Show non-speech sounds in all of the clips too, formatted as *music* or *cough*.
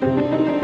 Thank you.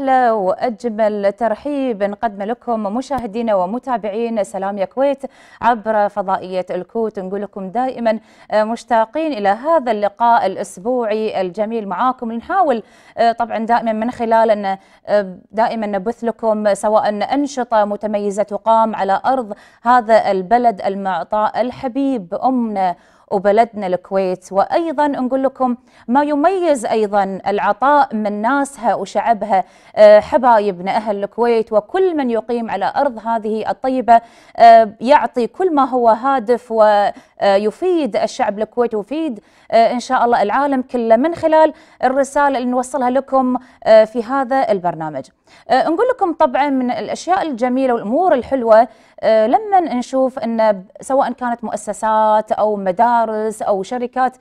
أحلى وأجمل ترحيب نقدم لكم مشاهدينا ومتابعين سلام يا كويت عبر فضائية الكوت نقول لكم دائما آه، مشتاقين إلى هذا اللقاء الأسبوعي الجميل معاكم نحاول آه، طبعا دائما من خلال أن آه، دائما نبث لكم سواء أنشطة متميزة تقام على أرض هذا البلد المعطاء الحبيب أمنا وبلدنا الكويت وأيضا نقول لكم ما يميز أيضا العطاء من ناسها وشعبها آه، حبايبنا أهل الكويت وكل من يقيم على أرض هذه الطيبة آه، يعطي كل ما هو هادف و آه، يفيد الشعب الكويتي ويفيد آه، إن شاء الله العالم كله من خلال الرسالة اللي نوصلها لكم آه، في هذا البرنامج نقول لكم طبعا من الأشياء الجميلة والأمور الحلوة لما نشوف أن سواء كانت مؤسسات أو مدارس أو شركات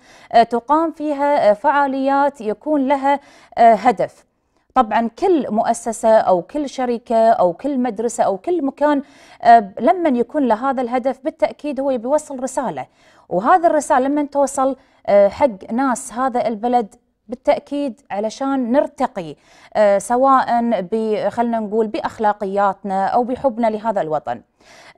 تقام فيها فعاليات يكون لها هدف طبعا كل مؤسسة أو كل شركة أو كل مدرسة أو كل مكان آه، لما يكون له هذا الهدف بالتأكيد هو بيوصل رسالة وهذا الرسالة لما توصل آه، حق ناس هذا البلد بالتاكيد علشان نرتقي آه، سواء خلينا نقول باخلاقياتنا او بحبنا لهذا الوطن.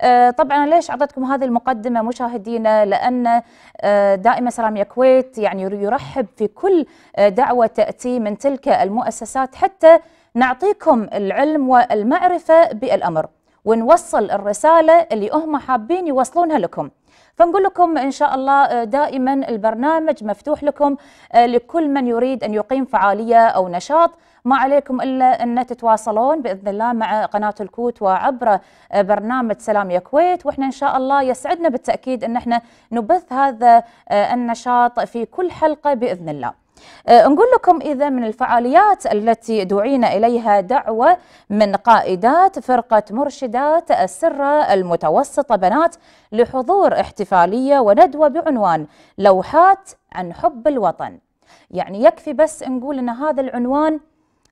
آه، طبعا ليش اعطيتكم هذه المقدمه مشاهدينا لان آه، دائما سلام يا كويت يعني يرحب في كل دعوه تاتي من تلك المؤسسات حتى نعطيكم العلم والمعرفه بالامر ونوصل الرساله اللي هم حابين يوصلونها لكم. فنقول لكم إن شاء الله آه، دائما البرنامج مفتوح لكم آه، لكل من يريد أن يقيم فعالية أو نشاط ما عليكم إلا أن تتواصلون بإذن الله مع قناة الكوت وعبر آه، برنامج سلام يا كويت وإحنا إن شاء الله يسعدنا بالتأكيد أن احنا نبث هذا النشاط في كل حلقة بإذن الله أه، نقول لكم إذا من الفعاليات التي دعينا إليها دعوة من قائدات فرقة مرشدات السرة المتوسطة بنات لحضور احتفالية وندوة بعنوان لوحات عن حب الوطن يعني يكفي بس نقول أن هذا العنوان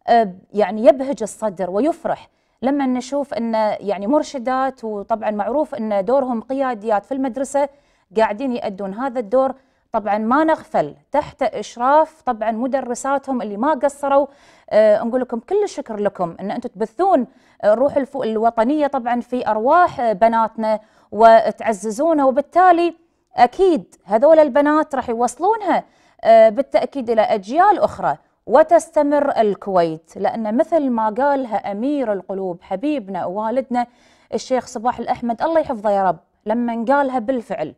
أه، يعني يبهج الصدر ويفرح لما نشوف أن يعني مرشدات وطبعا معروف أن دورهم قياديات في المدرسة قاعدين يأدون هذا الدور طبعا ما نغفل تحت اشراف طبعا مدرساتهم اللي ما قصروا أه نقول لكم كل الشكر لكم ان انتم تبثون الروح الوطنيه طبعا في ارواح بناتنا وتعززونها وبالتالي اكيد هذول البنات راح يوصلونها أه بالتاكيد الى اجيال اخرى وتستمر الكويت لان مثل ما قالها امير القلوب حبيبنا ووالدنا الشيخ صباح الاحمد الله يحفظه يا رب لما قالها بالفعل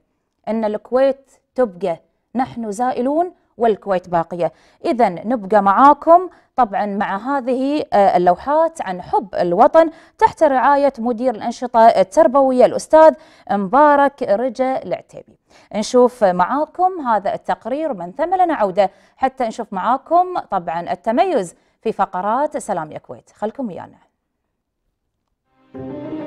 ان الكويت تبقى نحن زائلون والكويت باقية إذا نبقى معاكم طبعا مع هذه آه، اللوحات عن حب الوطن تحت رعاية مدير الأنشطة التربوية الأستاذ مبارك رجا العتيبي نشوف معاكم هذا التقرير من ثم لنا عودة حتى نشوف معاكم طبعا التميز في فقرات سلام يا كويت خلكم ويانا Thank you.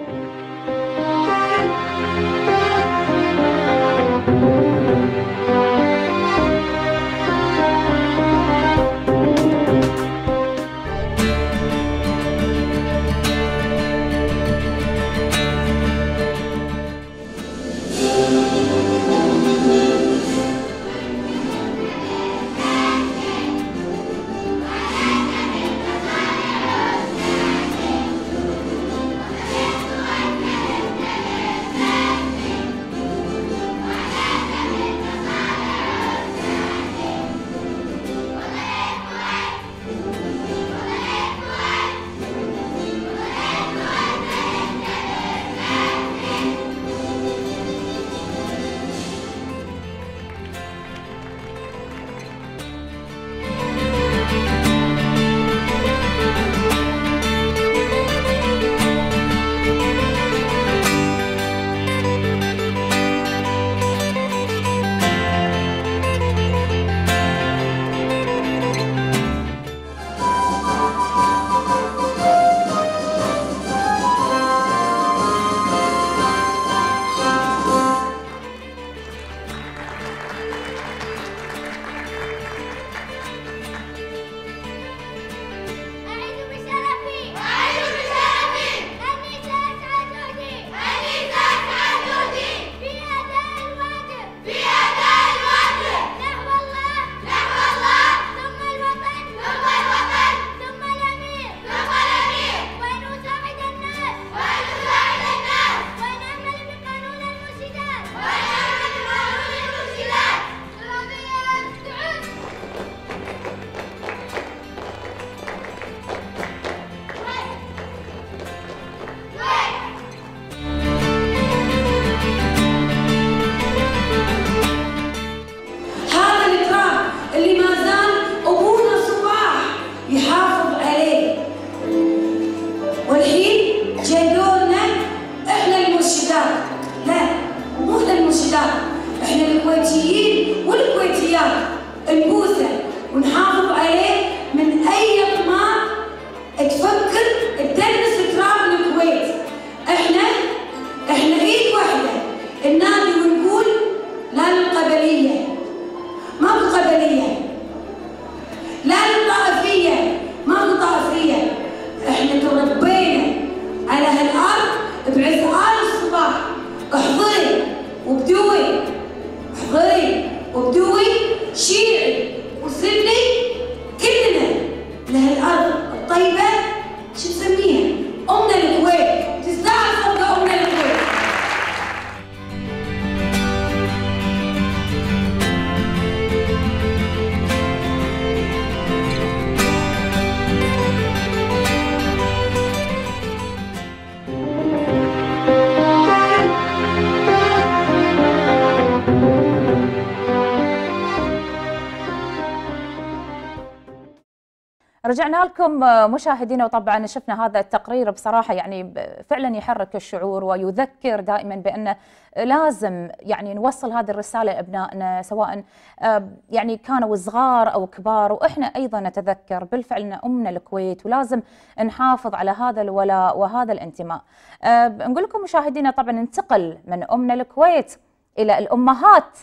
رجعنا لكم آه، مشاهدينا وطبعا شفنا هذا التقرير بصراحه يعني فعلا يحرك الشعور ويذكر دائما بان لازم يعني نوصل هذه الرساله لابنائنا سواء آه، يعني كانوا صغار او كبار واحنا ايضا نتذكر بالفعل ان امنا الكويت ولازم نحافظ على هذا الولاء وهذا الانتماء. آه، نقول لكم مشاهدينا طبعا ننتقل من امنا الكويت الى الامهات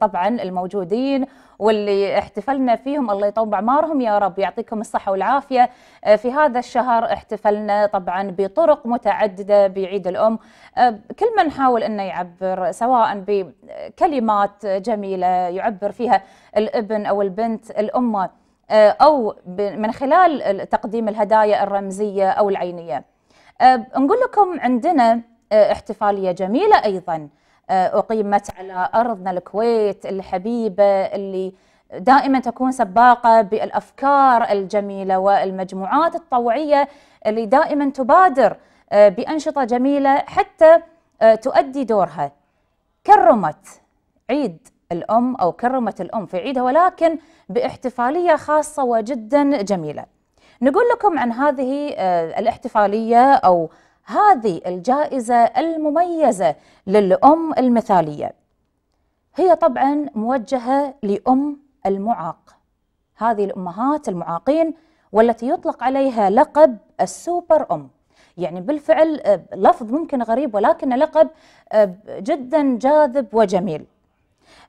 طبعا الموجودين واللي احتفلنا فيهم الله يطول بعمارهم يا رب يعطيكم الصحة والعافية آه، في هذا الشهر احتفلنا طبعا بطرق متعددة بعيد الأم آه، كل من حاول أنه يعبر سواء بكلمات جميلة يعبر فيها الابن أو البنت الأمة آه، أو من خلال تقديم الهدايا الرمزية أو العينية نقول لكم عندنا احتفالية جميلة أيضاً آه، أقيمت على أرضنا الكويت الحبيبة اللي دائما تكون سباقة بالأفكار الجميلة والمجموعات الطوعية اللي دائما تبادر آه، بأنشطة جميلة حتى آه، تؤدي دورها كرمت عيد الأم أو كرمت الأم في عيدها ولكن باحتفالية خاصة وجدا جميلة نقول لكم عن هذه الاحتفالية أو هذه الجائزة المميزة للأم المثالية هي طبعا موجهة لأم المعاق هذه الأمهات المعاقين والتي يطلق عليها لقب السوبر أم يعني بالفعل آه، لفظ ممكن غريب ولكن لقب آه، جدا جاذب وجميل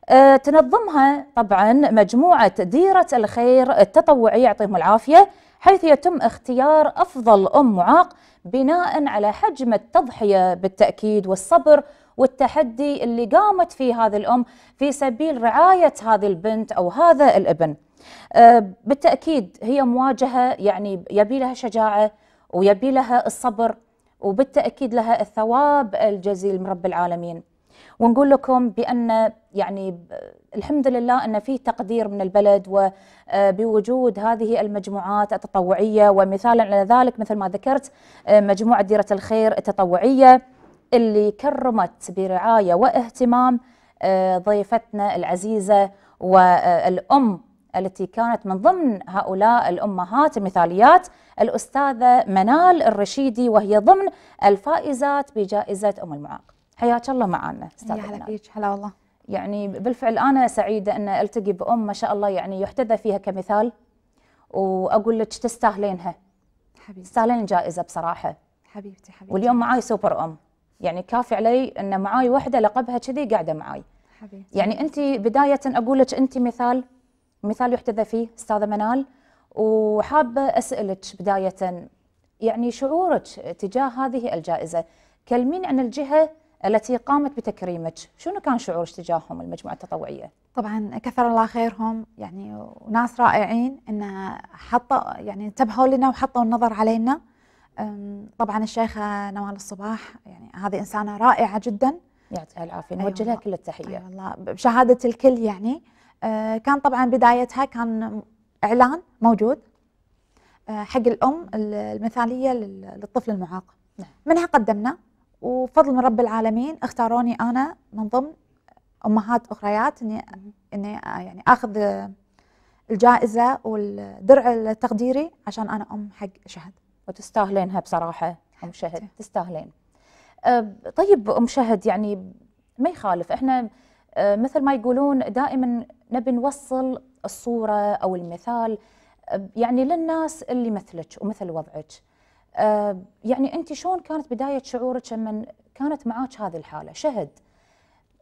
آه، تنظمها طبعا مجموعة ديرة الخير التطوعي يعطيهم العافية حيث يتم اختيار أفضل أم معاق بناء على حجم التضحية بالتأكيد والصبر والتحدي اللي قامت فيه هذه الأم في سبيل رعاية هذه البنت أو هذا الابن أه، بالتأكيد هي مواجهة يعني يبي لها شجاعة ويبي لها الصبر وبالتأكيد لها الثواب الجزيل من رب العالمين ونقول لكم بان يعني الحمد لله ان في تقدير من البلد وبوجود آه، هذه المجموعات التطوعيه ومثالا على ذلك مثل ما ذكرت آه، مجموعه ديره الخير التطوعيه اللي كرمت برعايه واهتمام آه، ضيفتنا العزيزه والام التي كانت من ضمن هؤلاء الامهات المثاليات الاستاذه منال الرشيدي وهي ضمن الفائزات بجائزه ام المعاق حياك الله معنا استاذ هلا فيك هلا والله يعني بالفعل انا سعيده ان التقي بام ما شاء الله يعني يحتذى فيها كمثال واقول لك تستاهلينها حبيبتي تستاهلين الجائزه بصراحه حبيبتي حبيبتي واليوم معاي سوبر ام يعني كافي علي ان معاي وحده لقبها كذي قاعده معاي حبيبتي يعني انت بدايه اقول لك انت مثال مثال يحتذى فيه استاذه منال وحابه اسالك بدايه يعني شعورك تجاه هذه الجائزه كلمين عن الجهه التي قامت بتكريمك شنو كان شعورك تجاههم المجموعه التطوعيه طبعا كثر الله خيرهم يعني وناس رائعين ان حطوا يعني انتبهوا لنا وحطوا النظر علينا طبعا الشيخه نوال الصباح يعني هذه انسانه رائعه جدا يعطيها العافيه أيوة نوجه لها كل التحيه أيوة والله بشهاده الكل يعني أه، كان طبعا بدايتها كان اعلان موجود أه، حق الام المثاليه للطفل المعاق نعم. منها قدمنا وفضل من رب العالمين اختاروني انا من ضمن امهات اخريات اني اني آه، يعني اخذ الجائزه والدرع التقديري عشان انا ام حق شهد وتستاهلينها بصراحه ام شهد تستاهلين طيب ام شهد يعني ما يخالف احنا آه، مثل ما يقولون دائما نبي نوصل الصوره او المثال يعني للناس اللي مثلك ومثل وضعك آه، يعني انت شلون كانت بدايه شعورك لما كانت معك هذه الحاله شهد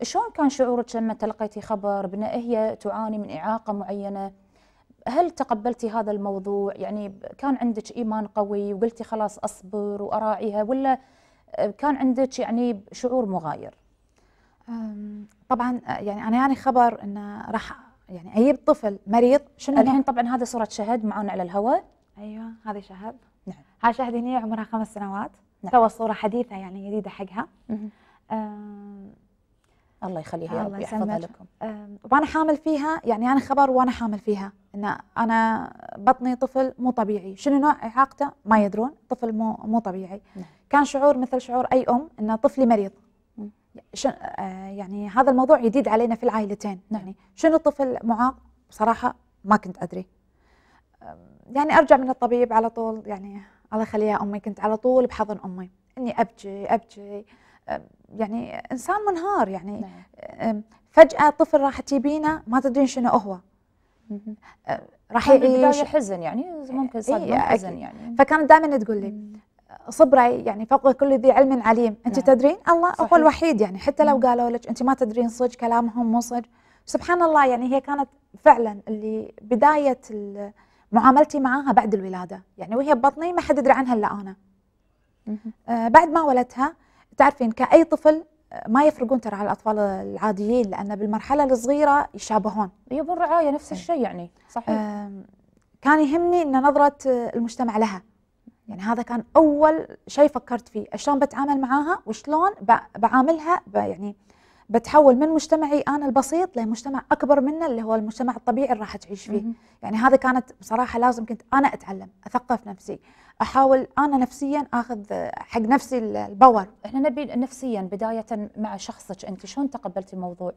شلون كان شعورك لما تلقيتي خبر بان هي تعاني من اعاقه معينه هل تقبلتي هذا الموضوع يعني كان عندك ايمان قوي وقلتي خلاص اصبر واراعيها ولا كان عندك يعني شعور مغاير طبعا آه، يعني انا يعني خبر انه راح يعني اجيب طفل مريض شنو الحين طبعا هذا صوره شهد معانا على الهواء ايوه هذه شهد نعم هاي شاهد هنا عمرها خمس سنوات نعم. سوى صوره حديثه يعني جديده حقها آه الله يخليها رب يحفظها لكم آه وانا حامل فيها يعني انا خبر وانا حامل فيها ان انا بطني طفل مو طبيعي شنو نوع اعاقته ما يدرون طفل مو مو طبيعي نعم. كان شعور مثل شعور اي ام ان طفلي مريض آه يعني هذا الموضوع جديد علينا في العائلتين نعم. يعني شنو طفل معاق بصراحه ما كنت ادري يعني ارجع من الطبيب على طول يعني الله يخليها امي كنت على طول بحضن امي اني ابكي ابكي يعني انسان منهار يعني نعم. فجاه طفل راح تجيبينه ما تدرين شنو هو راح يعيش حزن يعني ممكن صدمه إيه حزن يعني فكانت دائما تقول لي صبري يعني فوق كل ذي علم عليم انت نعم. تدرين الله هو الوحيد يعني حتى لو قالوا لك انت ما تدرين صدق كلامهم مو صدق سبحان الله يعني هي كانت فعلا اللي بدايه معاملتي معاها بعد الولاده يعني وهي ببطني ما حد يدري عنها الا انا آه بعد ما ولدتها تعرفين كاي طفل آه، ما يفرقون ترى على الاطفال العاديين لان بالمرحله الصغيره يشابهون يبون رعايه نفس إيه. الشيء يعني صحيح آه كان يهمني ان نظره آه، المجتمع لها يعني هذا كان اول شيء فكرت فيه شلون بتعامل معاها وشلون بعاملها يعني بتحول من مجتمعي انا البسيط لمجتمع اكبر منه اللي هو المجتمع الطبيعي اللي راح تعيش فيه يعني هذا كانت بصراحه لازم كنت انا اتعلم اثقف نفسي احاول انا نفسيا اخذ حق نفسي الباور احنا نبي نفسيا بدايه مع شخصك انت شلون تقبلتي الموضوع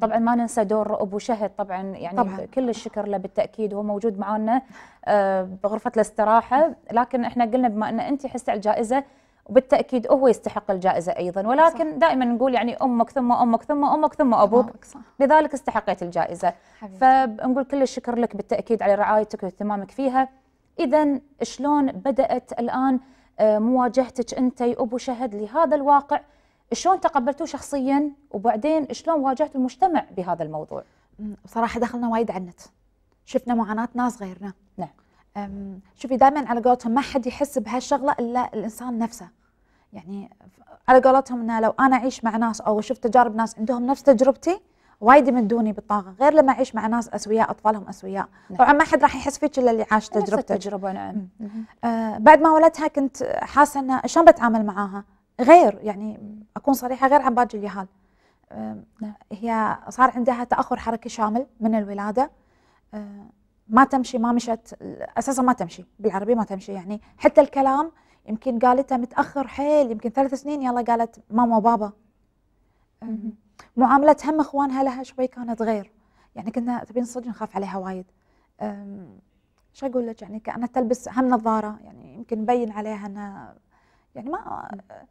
طبعا ما ننسى دور ابو شهد طبعا يعني طبعا. كل الشكر له بالتاكيد هو موجود معنا آه، بغرفه الاستراحه لكن احنا قلنا بما ان انت حسي على الجائزه وبالتاكيد هو يستحق الجائزه ايضا ولكن صح. دائما نقول يعني امك ثم امك ثم امك ثم ابوك صح. لذلك استحقيت الجائزه حبيب. فنقول كل الشكر لك بالتاكيد على رعايتك واهتمامك فيها اذا شلون بدات الان آه، مواجهتك انت ابو شهد لهذا الواقع شلون تقبلتوه شخصيا وبعدين شلون واجهت المجتمع بهذا الموضوع بصراحه دخلنا وايد على النت شفنا معاناه ناس غيرنا نعم شوفي دائما على قولتهم ما حد يحس بهالشغله الا الانسان نفسه يعني على قولتهم ان لو انا اعيش مع ناس او اشوف تجارب ناس عندهم نفس تجربتي وايد يمدوني بالطاقه غير لما اعيش مع ناس اسوياء اطفالهم اسوياء نعم. طبعا ما حد راح يحس فيك الا اللي عاش تجربتك تجربه نعم آه بعد ما ولدتها كنت حاسه انه شلون بتعامل معاها غير يعني اكون صريحه غير عن باقي اليهال آه نعم. هي صار عندها تاخر حركي شامل من الولاده آه ما تمشي ما مشت اساسا ما تمشي بالعربي ما تمشي يعني حتى الكلام يمكن قالته متاخر حيل يمكن ثلاث سنين يلا قالت ماما وبابا معامله هم اخوانها لها شوي كانت غير يعني كنا تبين صدق نخاف عليها وايد شو اقول لك يعني كانت تلبس هم نظاره يعني يمكن مبين عليها انها يعني ما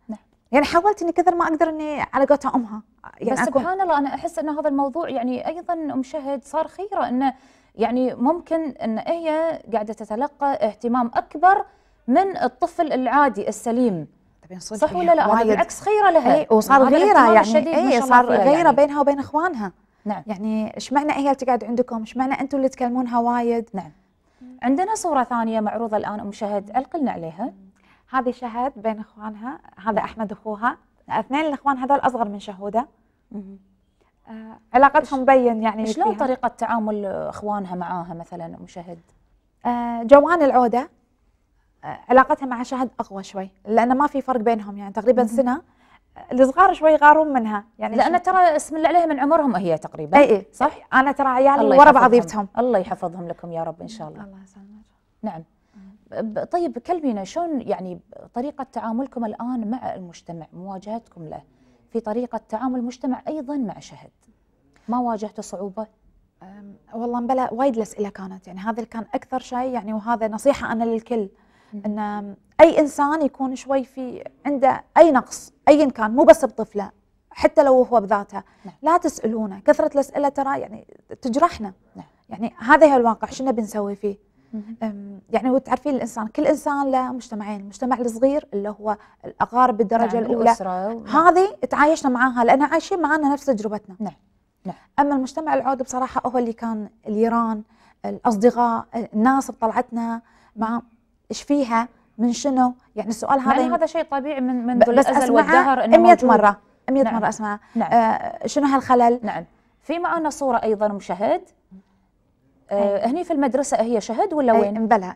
نعم. يعني حاولت اني كثر ما اقدر اني على قولتها امها يعني بس سبحان الله انا احس ان هذا الموضوع يعني ايضا ام شهد صار خيره انه يعني ممكن ان هي قاعده تتلقى اهتمام اكبر من الطفل العادي السليم طيب يعني صح ولا يعني لا هذا بالعكس خيره لها اي وصار غيره يعني اي صار غيره يعني. بينها وبين اخوانها نعم يعني ايش معنى إيه هي تقعد عندكم ايش معنى انتم اللي تكلمونها وايد نعم عندنا صوره ثانيه معروضه الان ام شهد علقلنا عليها هذه شهد بين اخوانها هذا نعم. احمد اخوها اثنين الاخوان هذول اصغر من شهوده آه، علاقتهم بين يعني شلون طريقه تعامل اخوانها معاها مثلا مشاهد آه، جوان العوده آه، علاقتها مع شهد اقوى شوي لانه ما في فرق بينهم يعني تقريبا سنه الصغار شوي يغارون منها يعني لان ترى اسم اللي عليها من عمرهم هي تقريبا اي اي صح انا ترى عيالي ورا بعضيفتهم الله يحفظهم لكم يا رب ان شاء الله الله يسلمك نعم طيب كلمينا شلون يعني طريقه تعاملكم الان مع المجتمع مواجهتكم له في طريقة تعامل المجتمع أيضا مع شهد ما واجهت صعوبة؟ والله بلا وايد الأسئلة كانت يعني هذا اللي كان أكثر شيء يعني وهذا نصيحة أنا للكل أن أي إنسان يكون شوي في عنده أي نقص أيا كان مو بس بطفله حتى لو هو بذاته نعم. لا تسألونه كثرة الأسئلة ترى يعني تجرحنا نعم. يعني هذا هو الواقع شنو بنسوي فيه يعني وتعرفين الانسان كل انسان له مجتمعين، المجتمع الصغير اللي هو الاقارب بالدرجه نعم الاولى نعم. هذه تعايشنا معاها لان عايشين معانا نفس تجربتنا. نعم نعم اما المجتمع العود بصراحه هو اللي كان اليران، الاصدقاء، الناس بطلعتنا مع ايش فيها من شنو؟ يعني السؤال هذا يعني هذا شيء طبيعي من منذ الازل والدهر انه 100 مره 100 نعم. مره اسمع نعم. آه شنو هالخلل؟ نعم في معنا صوره ايضا مشاهد آه هني في المدرسه هي شهد ولا وين؟ بلا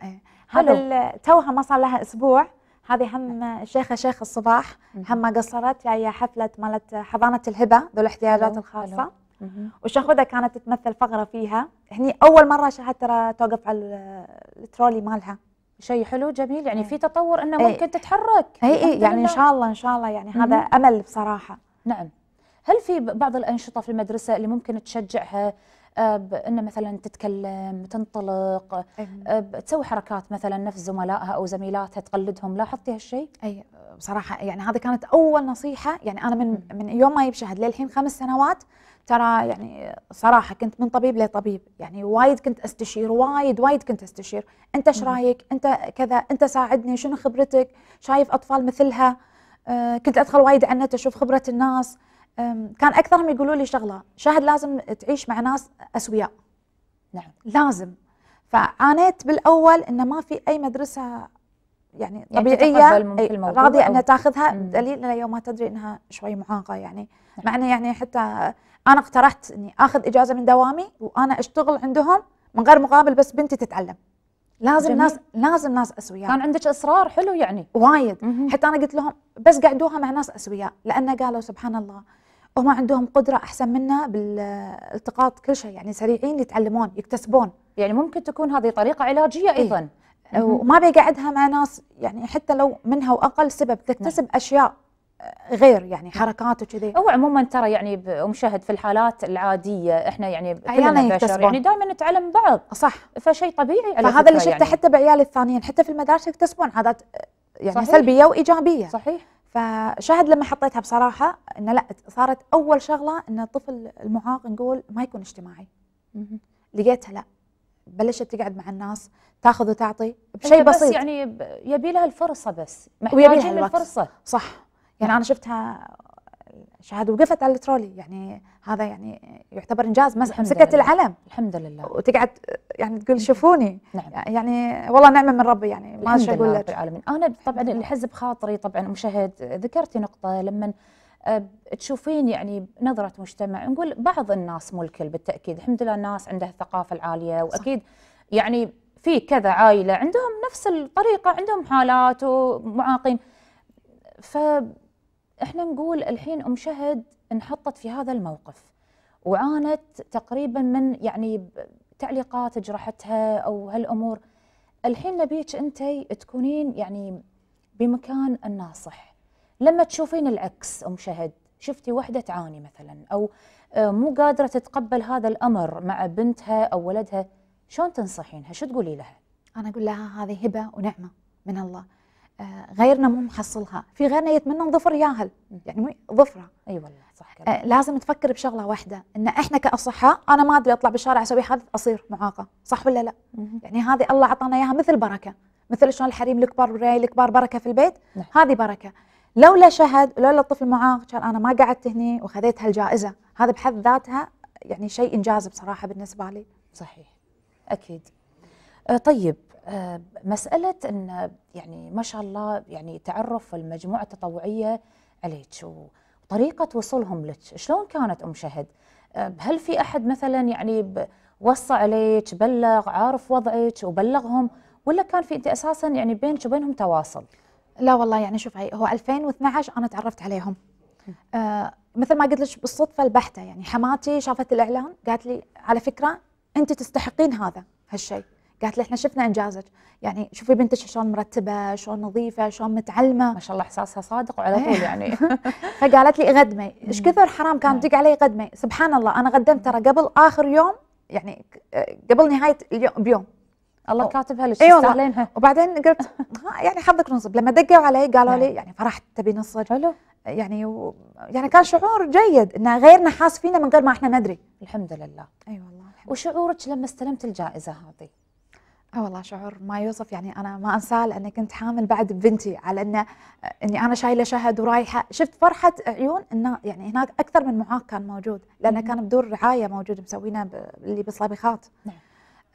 هذا توها ما صار لها اسبوع هذه هم شيخة شيخ الصباح هم ما قصرت يعني حفله مالت حضانه الهبه ذو الاحتياجات الخاصه وشخوذة كانت تمثل فقره فيها هني اول مره شاهدت ترى توقف على الترولي مالها شيء حلو جميل يعني في تطور انه ممكن تتحرك اي اي يعني ان شاء الله ان شاء الله يعني هذا امل بصراحه نعم هل في بعض الانشطه في المدرسه اللي ممكن تشجعها أه، بأن مثلا تتكلم تنطلق أه، أيوة. تسوي حركات مثلا نفس زملائها أو زميلاتها تقلدهم لاحظتي هالشيء؟ أي بصراحة يعني هذه كانت أول نصيحة يعني أنا من من يوم ما يبشهد للحين خمس سنوات ترى يعني صراحة كنت من طبيب لطبيب يعني وايد كنت استشير وايد وايد كنت استشير أنت ايش رايك أنت كذا أنت ساعدني شنو خبرتك شايف أطفال مثلها أه، كنت أدخل وايد على النت أشوف خبرة الناس كان اكثرهم يقولوا لي شغله شاهد لازم تعيش مع ناس اسوياء نعم لازم فعانيت بالاول انه ما في اي مدرسه يعني, يعني طبيعيه يعني راضيه انها تاخذها دليل انه يوم ما تدري انها شوي معاقه يعني نعم. مع انه يعني حتى انا اقترحت اني اخذ اجازه من دوامي وانا اشتغل عندهم من غير مقابل بس بنتي تتعلم لازم ناس لازم ناس اسوياء كان عندك اصرار حلو يعني وايد مم. حتى انا قلت لهم بس قعدوها مع ناس اسوياء لان قالوا سبحان الله هم عندهم قدرة أحسن منا بالالتقاط كل شيء يعني سريعين يتعلمون يكتسبون يعني ممكن تكون هذه طريقة علاجية إيه. أيضا إيه؟ وما بيقعدها مع ناس يعني حتى لو منها وأقل سبب تكتسب نعم. أشياء غير يعني نعم. حركات وكذي هو عموما ترى يعني مشاهد في الحالات العاديه احنا يعني كلنا بشر يعني دائما نتعلم بعض صح فشيء طبيعي فهذا اللي شفته يعني. حتى بعيالي الثانيين حتى في المدارس يكتسبون عادات يعني صحيح. سلبيه وايجابيه صحيح فشاهد لما حطيتها بصراحه ان لا صارت اول شغله ان الطفل المعاق نقول ما يكون اجتماعي لقيتها لا بلشت تقعد مع الناس تاخذ وتعطي بشيء بسيط بس يعني يبي لها الفرصه بس ويبي لها الفرصه صح يعني نعم. انا شفتها شهاده وقفت على الترولي يعني هذا يعني يعتبر انجاز مسكت العلم الحمد لله وتقعد يعني تقول نعم. شوفوني نعم. يعني والله نعمه من ربي يعني ما شاء اقول لك العالمين انا طبعا اللي حز بخاطري طبعا مشاهد ذكرتي نقطه لما آه، تشوفين يعني نظرة مجتمع نقول بعض الناس ملكل بالتأكيد الحمد لله الناس عندها الثقافة العالية وأكيد صح. يعني في كذا عائلة عندهم نفس الطريقة عندهم حالات ومعاقين ف احنا نقول الحين ام شهد انحطت في هذا الموقف وعانت تقريبا من يعني تعليقات جرحتها او هالامور الحين نبيك انت تكونين يعني بمكان الناصح لما تشوفين العكس ام شهد شفتي وحده تعاني مثلا او آه، مو قادره تتقبل هذا الامر مع بنتها او ولدها شلون تنصحينها شو تقولي لها انا اقول لها هذه هبه ونعمه من الله آه، غيرنا مو محصلها في غيرنا يتمنى نظفر ياهل يعني ظفره اي أيوة والله صح كلا. آه، لازم تفكر بشغله واحده ان احنا كاصحاء انا ما ادري اطلع بالشارع اسوي حادث اصير معاقه صح ولا لا مم. يعني هذه الله اعطانا اياها مثل بركه مثل شلون الحريم الكبار والرعي الكبار بركه في البيت نعم. هذه بركه لولا شهد لولا الطفل معاق كان انا ما قعدت هني وخذيت هالجائزه هذا بحد ذاتها يعني شيء انجاز بصراحه بالنسبه لي صحيح اكيد آه، طيب آه، مسألة أن يعني ما شاء الله يعني تعرف المجموعة التطوعية عليك وطريقة وصولهم لك شلون كانت أم شهد؟ آه، هل في أحد مثلا يعني وصى عليك بلغ عارف وضعك وبلغهم ولا كان في أنت أساسا يعني بينك وبينهم تواصل؟ لا والله يعني شوف هو 2012 أنا تعرفت عليهم آه مثل ما قلت لك بالصدفة البحتة يعني حماتي شافت الإعلان قالت لي على فكرة أنت تستحقين هذا هالشيء قالت لي احنا شفنا انجازك يعني شوفي بنتك شلون مرتبه شلون نظيفه شلون متعلمه ما شاء الله احساسها صادق وعلى طول إيه. يعني *laughs* فقالت لي غدمي ايش كثر حرام كان نعم. تدق علي غدمي سبحان الله انا قدمت ترى قبل اخر يوم يعني قبل نهايه اليوم بيوم الله كاتبها لك اي وبعدين قلت يعني حظك نصب لما دقوا علي قالوا لي نعم. يعني فرحت تبي نصك حلو يعني و... يعني كان شعور جيد ان غيرنا حاس فينا من غير ما احنا ندري الحمد لله اي أيوة والله وشعورك لما استلمت الجائزه هذه اه والله شعور ما يوصف يعني انا ما انساه لاني كنت حامل بعد بنتي على انه اني انا شايله شهد ورايحه شفت فرحه عيون انه يعني هناك اكثر من معاق كان موجود لانه كان بدور رعايه موجود مسوينه اللي بالصبيخات نعم.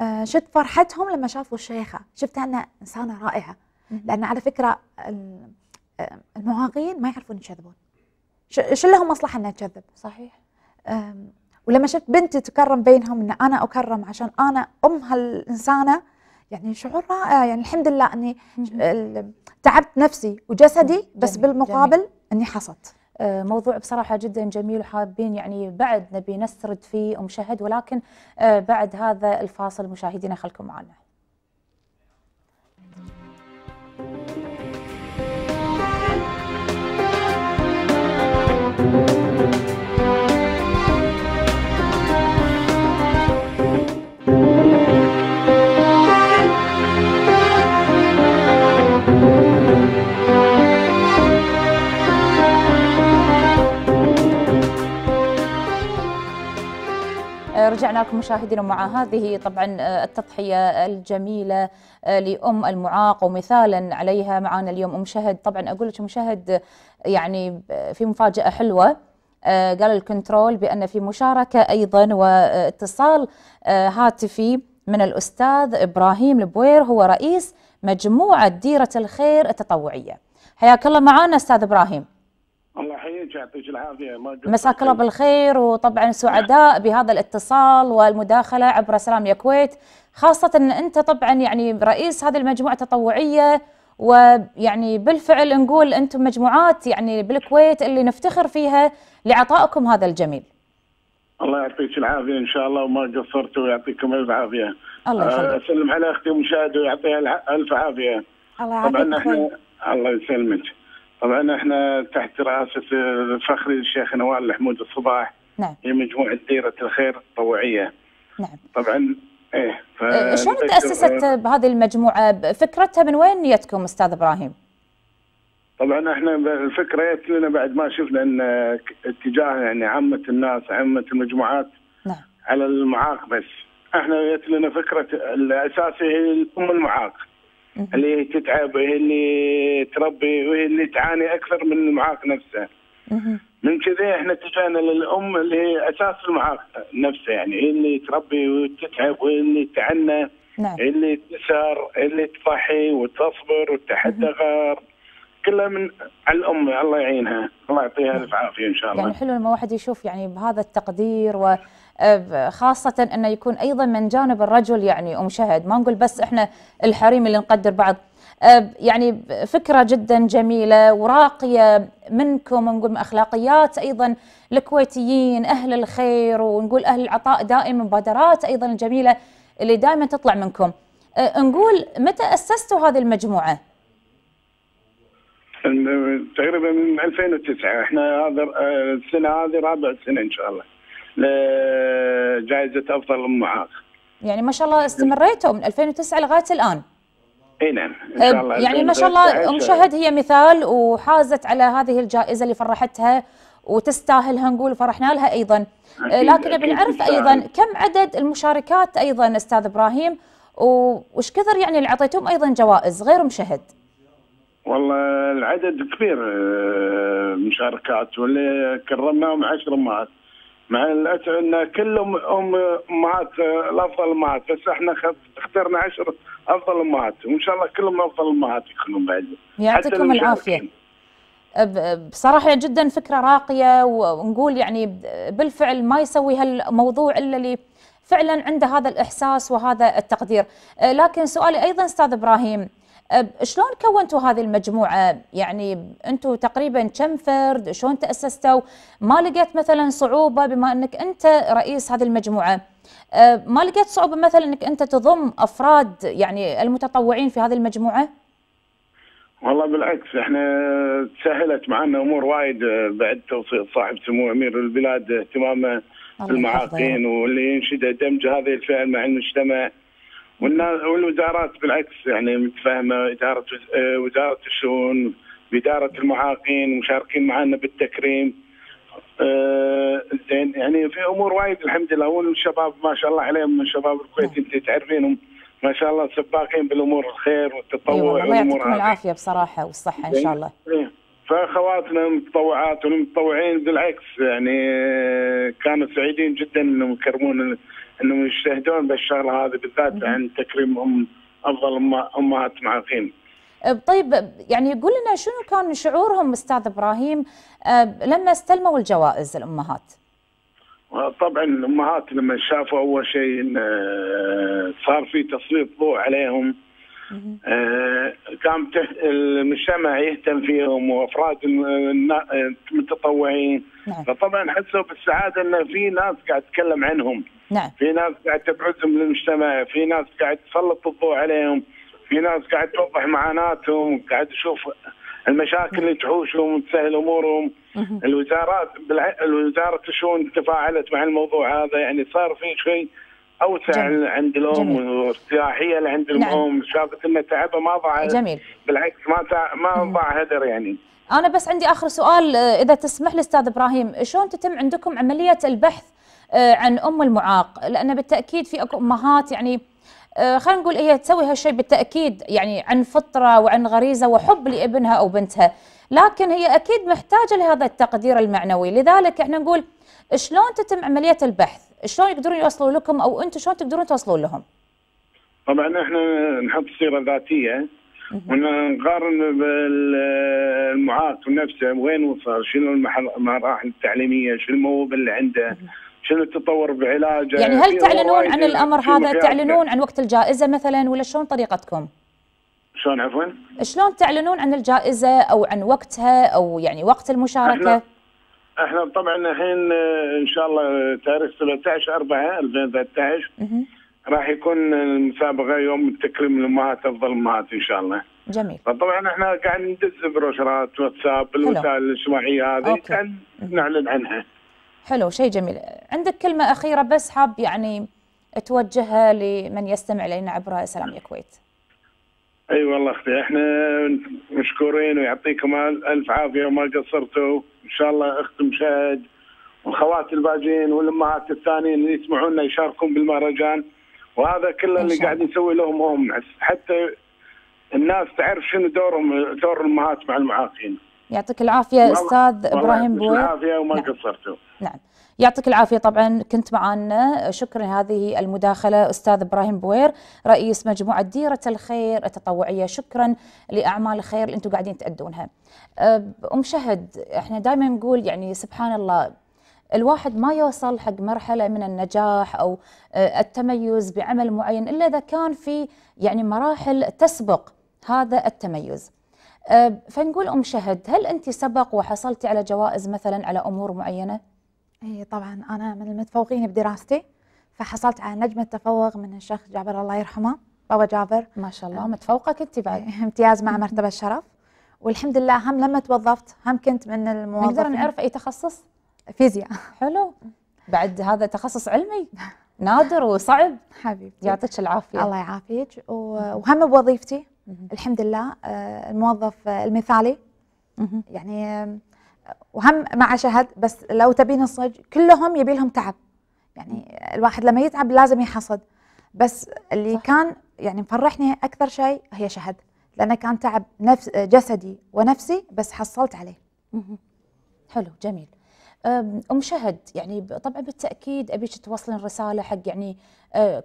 آه شفت فرحتهم لما شافوا الشيخه شفتها انها انسانه رائعه لان على فكره آه المعاقين ما يعرفون يكذبون شو لهم مصلحه انها تكذب صحيح ولما شفت بنتي تكرم بينهم ان انا اكرم عشان انا ام هالانسانه يعني شعور رائع يعني الحمد لله اني تعبت نفسي وجسدي بس جميل بالمقابل جميل. اني حصلت آه، موضوع بصراحة جدا جميل وحابين يعني بعد نبي نسرد فيه ومشاهد ولكن آه، بعد هذا الفاصل مشاهدينا خلكم معنا رجعنا لكم مشاهدينا مع هذه طبعا آه، التضحية الجميلة آه، لأم المعاق ومثالا عليها معانا اليوم أم شهد طبعا أقول لك أم شهد آه، يعني في مفاجأة حلوة قال الكنترول بأن في مشاركة أيضا واتصال هاتفي من الأستاذ إبراهيم البوير هو رئيس مجموعة ديرة الخير التطوعية حياك الله معنا أستاذ إبراهيم يعطيك العافيه مساك الله بالخير وطبعا سعداء نعم. بهذا الاتصال والمداخله عبر سلام يا كويت خاصه ان انت طبعا يعني رئيس هذه المجموعه التطوعيه ويعني بالفعل نقول انتم مجموعات يعني بالكويت اللي نفتخر فيها لعطائكم هذا الجميل. الله يعطيك العافيه ان شاء الله وما قصرتوا ويعطيكم الف عافيه. الله يسلمك آه، اسلم على اختي مشاهد ويعطيها الف عافيه. الله يعافيك. طبعا الله يسلمك. طبعا احنا تحت رئاسه فخري الشيخ نوال الحمود الصباح نعم هي مجموعه ديره الخير التطوعيه نعم طبعا ايه ف... إيه، شلون تاسست بهذه المجموعه فكرتها من وين جتكم استاذ ابراهيم؟ طبعا احنا الفكره جت لنا بعد ما شفنا ان اتجاه يعني عامه الناس عامه المجموعات نعم. على المعاق بس احنا جت لنا فكره الاساسي هي ام المعاق اللي تتعب وهي اللي تربي وهي اللي تعاني اكثر من المعاق نفسه. من كذا احنا اتجهنا للام اللي هي اساس المعاق نفسه يعني هي اللي تربي وتتعب وهي اللي تعنى نعم. اللي تسهر اللي تضحي وتصبر وتتحدى غار كلها من على الام الله يعينها الله يعطيها نعم. الف عافيه ان شاء الله يعني حلو لما واحد يشوف يعني بهذا التقدير و أه، خاصة أنه يكون أيضا من جانب الرجل يعني أم شهد ما نقول بس إحنا الحريم اللي نقدر بعض أه، يعني فكرة جدا جميلة وراقية منكم نقول من أخلاقيات أيضا الكويتيين أهل الخير ونقول أهل العطاء دائما مبادرات أيضا الجميلة اللي دائما تطلع منكم أه، نقول متى أسستوا هذه المجموعة؟ تقريبا من 2009 احنا هذا السنه هذه رابع سنه ان شاء الله لجائزه افضل معاق. يعني ما شاء الله استمريتوا من 2009 لغايه الان. اي نعم ان إيه، شاء الله يعني ما شاء الله ام شهد هي مثال وحازت على هذه الجائزه اللي فرحتها وتستاهلها نقول فرحنا لها ايضا إيه، أكيد لكن بنعرف نعرف ايضا كم عدد المشاركات ايضا استاذ ابراهيم وش كثر يعني اللي اعطيتهم ايضا جوائز غير مشهد والله العدد كبير آه، مشاركات واللي كرمناهم 10 مرات مع الاسف ان كلهم امهات آه، الافضل امهات بس احنا اخترنا عشر افضل امهات وان شاء الله كلهم افضل امهات يكونون بعد يعطيكم العافيه بصراحة جدا فكرة راقية ونقول يعني بالفعل ما يسوي هالموضوع إلا اللي فعلا عنده هذا الإحساس وهذا التقدير آه، لكن سؤالي أيضا أستاذ إبراهيم شلون كونتوا هذه المجموعه يعني انتم تقريبا كم فرد شلون تاسستوا ما لقيت مثلا صعوبه بما انك انت رئيس هذه المجموعه ما لقيت صعوبه مثلا انك انت تضم افراد يعني المتطوعين في هذه المجموعه والله بالعكس احنا تسهلت معنا امور وايد بعد توصية صاحب سمو امير البلاد اهتمامه بالمعاقين واللي ينشد دمج هذه الفئه مع المجتمع والوزارات بالعكس يعني متفاهمه اداره آه، وزاره الشؤون باداره المعاقين مشاركين معنا بالتكريم زين آه، يعني في امور وايد الحمد لله والشباب ما شاء الله عليهم من شباب الكويت نعم. انت تعرفينهم ما شاء الله سباقين بالامور الخير والتطوع أيوة الله يعطيكم العافيه بصراحه والصحه ان شاء الله إيه، إيه. فاخواتنا المتطوعات والمتطوعين بالعكس يعني آه، كانوا سعيدين جدا انهم يكرمون انهم يجتهدون بالشغله هذه بالذات عند تكريمهم افضل امهات معاقين. طيب يعني يقول لنا شنو كان شعورهم استاذ ابراهيم لما استلموا الجوائز الامهات؟ آه، طبعا الامهات لما شافوا اول شيء آه، صار في تسليط ضوء عليهم كان آه، المجتمع يهتم فيهم وافراد المتطوعين نعم. فطبعا حسوا بالسعاده ان في ناس قاعد تتكلم عنهم نعم. في ناس قاعد تبعدهم للمجتمع في ناس قاعد تسلط الضوء عليهم في ناس قاعد توضح معاناتهم قاعد تشوف المشاكل اللي تحوشهم وتسهل امورهم الوزارات بالع... وزاره الشؤون تفاعلت مع الموضوع هذا يعني صار في شيء اوسع عند الام وارتياحيه اللي الام نعم. شافت ان تعبها ما ضاع جميل بالعكس ما تع... ما ضاع هدر يعني انا بس عندي اخر سؤال آه، اذا تسمح لي استاذ ابراهيم شلون تتم عندكم عمليه البحث آه، عن ام المعاق لان بالتاكيد في اكو امهات يعني آه، خلينا نقول هي تسوي هالشيء بالتاكيد يعني عن فطره وعن غريزه وحب لابنها او بنتها لكن هي اكيد محتاجه لهذا التقدير المعنوي لذلك احنا نقول شلون تتم عمليه البحث شلون يقدرون يوصلوا لكم او انتم شلون تقدرون توصلون لهم؟ طبعا احنا نحط سيره ذاتيه ونقارن بالمعاق نفسه وين وصل شنو المراحل التعليميه شنو الموهبه اللي عنده شنو التطور بعلاجه يعني هل تعلنون عن الامر هذا تعلنون عن وقت الجائزه مثلا ولا شلون طريقتكم شلون عفوا شلون تعلنون عن الجائزه او عن وقتها او يعني وقت المشاركه احنا طبعا الحين آه، ان شاء الله آه، تاريخ 17 4 2013 راح يكون المسابقه يوم تكريم الامهات افضل الامهات ان شاء الله. جميل. فطبعا احنا قاعد ندز بروشرات واتساب الوسائل الاجتماعيه هذه قاعد نعلن عنها. حلو شيء جميل، عندك كلمه اخيره بس حاب يعني توجهها لمن يستمع الينا عبر سلام الكويت. اي أيوة والله اختي احنا مشكورين ويعطيكم الف عافيه وما قصرتوا ان شاء الله اخت مشاهد والخوات الباجين والامهات الثانيين اللي يسمعونا يشاركون بالمهرجان وهذا كله اللي قاعد نسوي لهم هم حتى الناس تعرف شنو دورهم دور الامهات مع المعاقين. يعطيك العافيه استاذ ابراهيم بوي يعطيك العافيه وما نعم. قصرتوا. نعم. يعطيك العافيه طبعا كنت معنا شكرا هذه المداخله استاذ ابراهيم بوير رئيس مجموعه ديره الخير التطوعيه شكرا لاعمال الخير اللي انتم قاعدين تادونها ام شهد احنا دائما نقول يعني سبحان الله الواحد ما يوصل حق مرحلة من النجاح أو آه، التميز بعمل معين إلا إذا كان في يعني مراحل تسبق هذا التميز أه، فنقول أم شهد هل أنت سبق وحصلتي على جوائز مثلا على أمور معينة؟ اي طبعا انا من المتفوقين بدراستي فحصلت على نجمه تفوق من الشيخ جابر الله يرحمه بابا جابر ما شاء الله آه. متفوقه كنت بعد امتياز مع مرتبه الشرف والحمد لله هم لما توظفت هم كنت من الموظفين نقدر نعرف اي تخصص فيزياء حلو *laughs* بعد هذا تخصص علمي نادر وصعب حبيبتي يعطيك العافيه الله يعافيك وهم بوظيفتي الحمد لله آه، الموظف آه، المثالي يعني وهم مع شهد بس لو تبين الصج كلهم يبي لهم تعب يعني الواحد لما يتعب لازم يحصد بس اللي صح. كان يعني مفرحني اكثر شيء هي شهد لانه كان تعب نفس جسدي ونفسي بس حصلت عليه حلو جميل ام شهد يعني طبعا بالتاكيد ابيك توصلين رساله حق يعني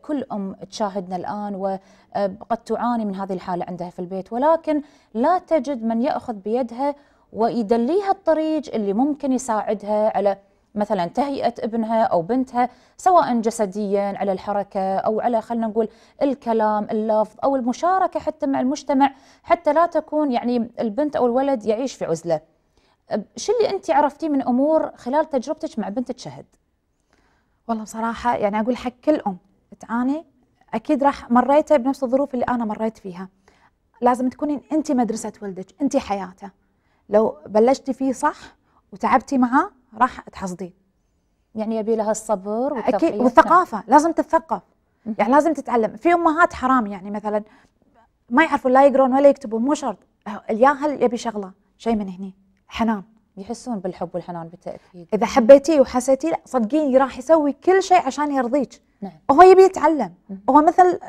كل ام تشاهدنا الان وقد تعاني من هذه الحاله عندها في البيت ولكن لا تجد من ياخذ بيدها ويدليها الطريق اللي ممكن يساعدها على مثلا تهيئة ابنها أو بنتها سواء جسديا على الحركة أو على خلينا نقول الكلام اللفظ أو المشاركة حتى مع المجتمع حتى لا تكون يعني البنت أو الولد يعيش في عزلة شو اللي أنت عرفتيه من أمور خلال تجربتك مع بنت شهد؟ والله بصراحة يعني أقول حق كل أم تعاني أكيد راح مريتها بنفس الظروف اللي أنا مريت فيها لازم تكونين أنت مدرسة ولدك أنت حياته لو بلشتي فيه صح وتعبتي معاه راح تحصدين يعني يبي لها الصبر اكيد والثقافه نعم. لازم تتثقف يعني لازم تتعلم في امهات حرام يعني مثلا ما يعرفون لا يقرون ولا يكتبون مو شرط الياهل يبي شغله شيء من هني حنان يحسون بالحب والحنان بالتاكيد اذا حبيتيه وحسيتيه لا صدقيني راح يسوي كل شيء عشان يرضيك نعم هو يبي يتعلم هو مثل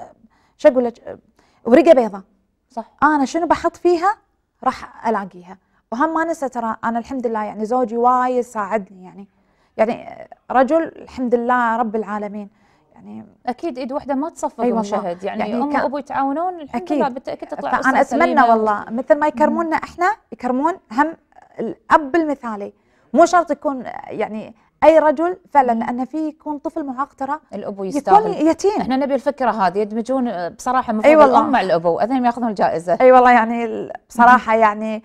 شو اقول لك ورقه بيضاء صح انا شنو بحط فيها راح الاقيها وهم ما ننسى ترى انا الحمد لله يعني زوجي وايد ساعدني يعني يعني رجل الحمد لله رب العالمين يعني اكيد ايد واحده ما تصفق أيوة مشهد يعني, يعني ام وابو يتعاونون الحمد أكيد. لله بالتاكيد تطلع انا اتمنى والله مثل ما يكرموننا احنا يكرمون هم الاب المثالي مو شرط يكون يعني اي رجل فعلا لان في يكون طفل معاق ترى الابو يستاهل يكون يتيم احنا نبي الفكره هذه يدمجون بصراحه المفروض أيوة الام مع الابو اذن ياخذون الجائزه اي أيوة والله يعني بصراحه يعني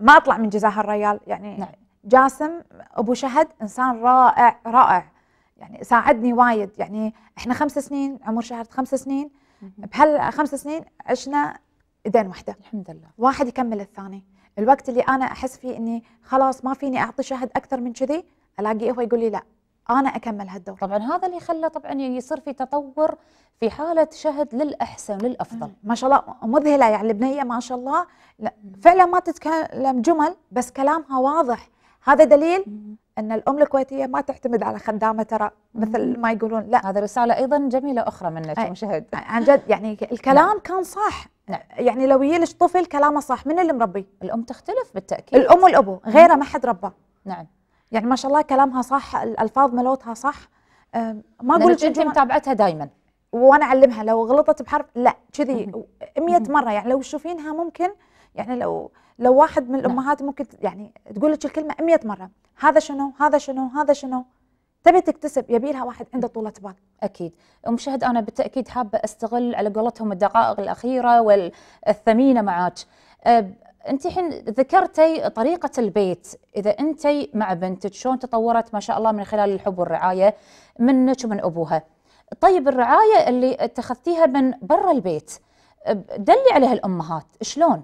ما اطلع من جزاه الريال يعني نعم. جاسم ابو شهد انسان رائع رائع يعني ساعدني وايد يعني احنا خمس سنين عمر شهد خمس سنين بهالخمس سنين عشنا ايدين واحده الحمد لله واحد يكمل الثاني الوقت اللي انا احس فيه اني خلاص ما فيني اعطي شهد اكثر من كذي الاقي هو يقول لي لا انا اكمل هالدور طبعا هذا اللي خلى طبعا يعني يصير في تطور في حاله شهد للاحسن للافضل ما شاء الله مذهله يعني البنيه ما شاء الله لا فعلا ما تتكلم جمل بس كلامها واضح هذا دليل ان الام الكويتيه ما تعتمد على خدامه ترى مثل ما يقولون لا هذا رساله ايضا جميله اخرى منك ام شهد عن جد يعني *laughs* نعم. الكلام كان صح نعم. يعني لو يجي طفل كلامه صح من اللي مربيه الام تختلف بالتاكيد الام والابو غيره ما حد رباه نعم يعني ما شاء الله كلامها صح الالفاظ ملوتها صح ما اقول لك انت متابعتها دائما وانا اعلمها لو غلطت بحرف لا كذي 100 مره يعني لو تشوفينها ممكن يعني لو لو واحد من نعم. الامهات ممكن يعني تقول لك الكلمه 100 مره هذا شنو هذا شنو هذا شنو تبي تكتسب يبي لها واحد عنده طولة بال اكيد شهد انا بالتاكيد حابه استغل على قولتهم الدقائق الاخيره والثمينه معك انت حين ذكرتي طريقه البيت اذا انت مع بنتك شلون تطورت ما شاء الله من خلال الحب والرعايه منك ومن ابوها طيب الرعايه اللي اتخذتيها من برا البيت دلي عليها الامهات شلون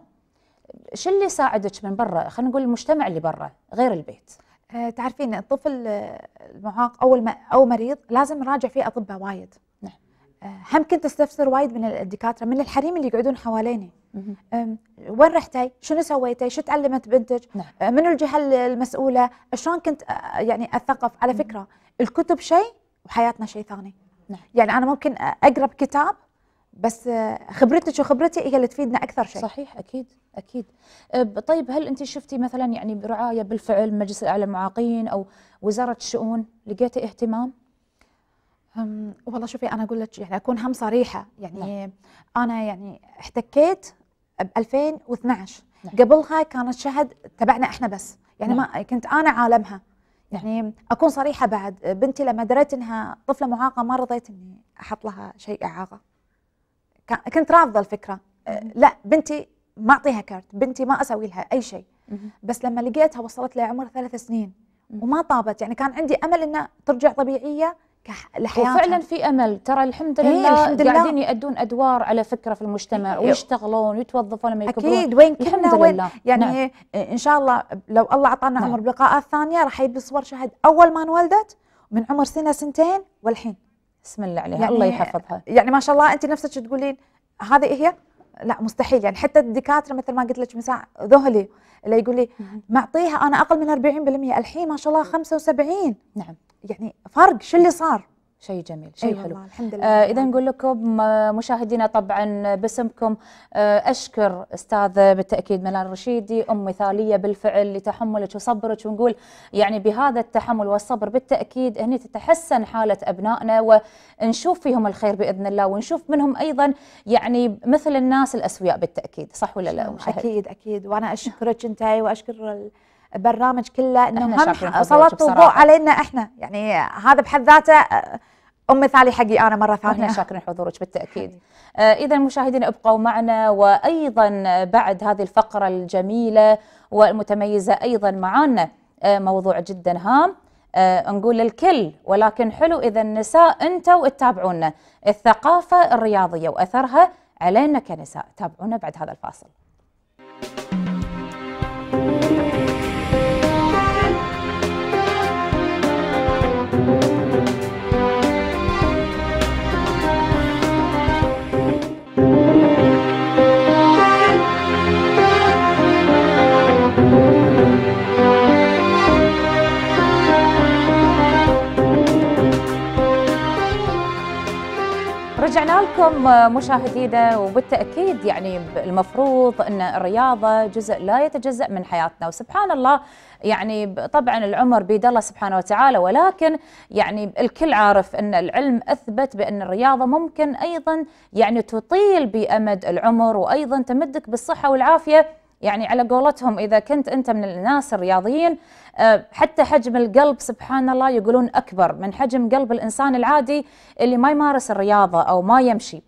شو اللي ساعدك من برا خلينا نقول المجتمع اللي برا غير البيت آه، تعرفين الطفل آه، المعاق او او مريض لازم نراجع فيه اطباء وايد هم كنت استفسر وايد من الدكاتره من الحريم اللي يقعدون حواليني وين رحتي؟ شنو سويتي؟ شو تعلمت بنتك؟ نعم. أه، من الجهه المسؤوله؟ شلون كنت أه، يعني اثقف؟ على فكره الكتب شيء وحياتنا شيء ثاني. نعم. يعني انا ممكن اقرا كتاب بس أه، خبرتك وخبرتي هي اللي تفيدنا اكثر شيء. صحيح اكيد اكيد. طيب هل انت شفتي مثلا يعني برعايه بالفعل مجلس الاعلى المعاقين او وزاره الشؤون لقيتي اهتمام؟ والله شوفي انا اقول لك يعني اكون هم صريحه يعني نعم. انا يعني احتكيت ب 2012 نعم. قبلها كانت شهد تبعنا احنا بس يعني نعم. ما كنت انا عالمها نعم. يعني اكون صريحه بعد بنتي لما دريت انها طفله معاقه ما رضيت اني احط لها شيء اعاقه كنت رافضه الفكره أه، لا بنتي ما اعطيها كارت بنتي ما اسوي لها اي شيء بس لما لقيتها وصلت لعمر ثلاث سنين وما طابت يعني كان عندي امل انها ترجع طبيعيه لحياتها وفعلا في امل ترى الحمد إيه، لله إيه الحمد لله قاعدين يؤدون ادوار على فكره في المجتمع ويشتغلون ويتوظفون لما يكبرون اكيد وين كنا الحمد وين لله. يعني نعم. ان شاء الله لو الله اعطانا نعم. عمر بلقاءات ثانيه راح يجيب صور شهد اول ما انولدت من عمر سنه سنتين والحين بسم الله عليها يعني الله يحفظها يعني ما شاء الله انت نفسك تقولين هذه هي لا مستحيل يعني حتى الدكاتره مثل ما قلت لك مساء ذهلي اللي يقول لي معطيها انا اقل من 40% الحين ما شاء الله 75 نعم يعني فرق شو اللي صار شيء جميل شيء أيوة، حلو الحمد لله آه اذا نقول لكم آه، مشاهدينا طبعا باسمكم آه اشكر استاذ آه، بالتاكيد ملان رشيدي ام مثاليه بالفعل لتحملك وصبرك ونقول يعني بهذا التحمل والصبر بالتاكيد هني تتحسن حاله ابنائنا ونشوف فيهم الخير باذن الله ونشوف منهم ايضا يعني مثل الناس الاسوياء بالتاكيد صح ولا لا اكيد اكيد وانا اشكرك انت واشكر البرنامج كله انه هم سلطوا الضوء علينا احنا يعني هذا بحد ذاته آه، ام مثالي حقي انا مره ثانيه احنا شاكرين حضورك بالتاكيد آه اذا مشاهدينا ابقوا معنا وايضا بعد هذه الفقره الجميله والمتميزه ايضا معانا آه موضوع جدا هام آه نقول للكل ولكن حلو اذا النساء انتم تتابعونا الثقافه الرياضيه واثرها علينا كنساء تابعونا بعد هذا الفاصل مشاهدينا وبالتاكيد يعني المفروض ان الرياضه جزء لا يتجزا من حياتنا وسبحان الله يعني طبعا العمر بيد الله سبحانه وتعالى ولكن يعني الكل عارف ان العلم اثبت بان الرياضه ممكن ايضا يعني تطيل بامد العمر وايضا تمدك بالصحه والعافيه يعني على قولتهم اذا كنت انت من الناس الرياضيين آه، حتى حجم القلب سبحان الله يقولون اكبر من حجم قلب الانسان العادي اللي ما يمارس الرياضه او ما يمشي.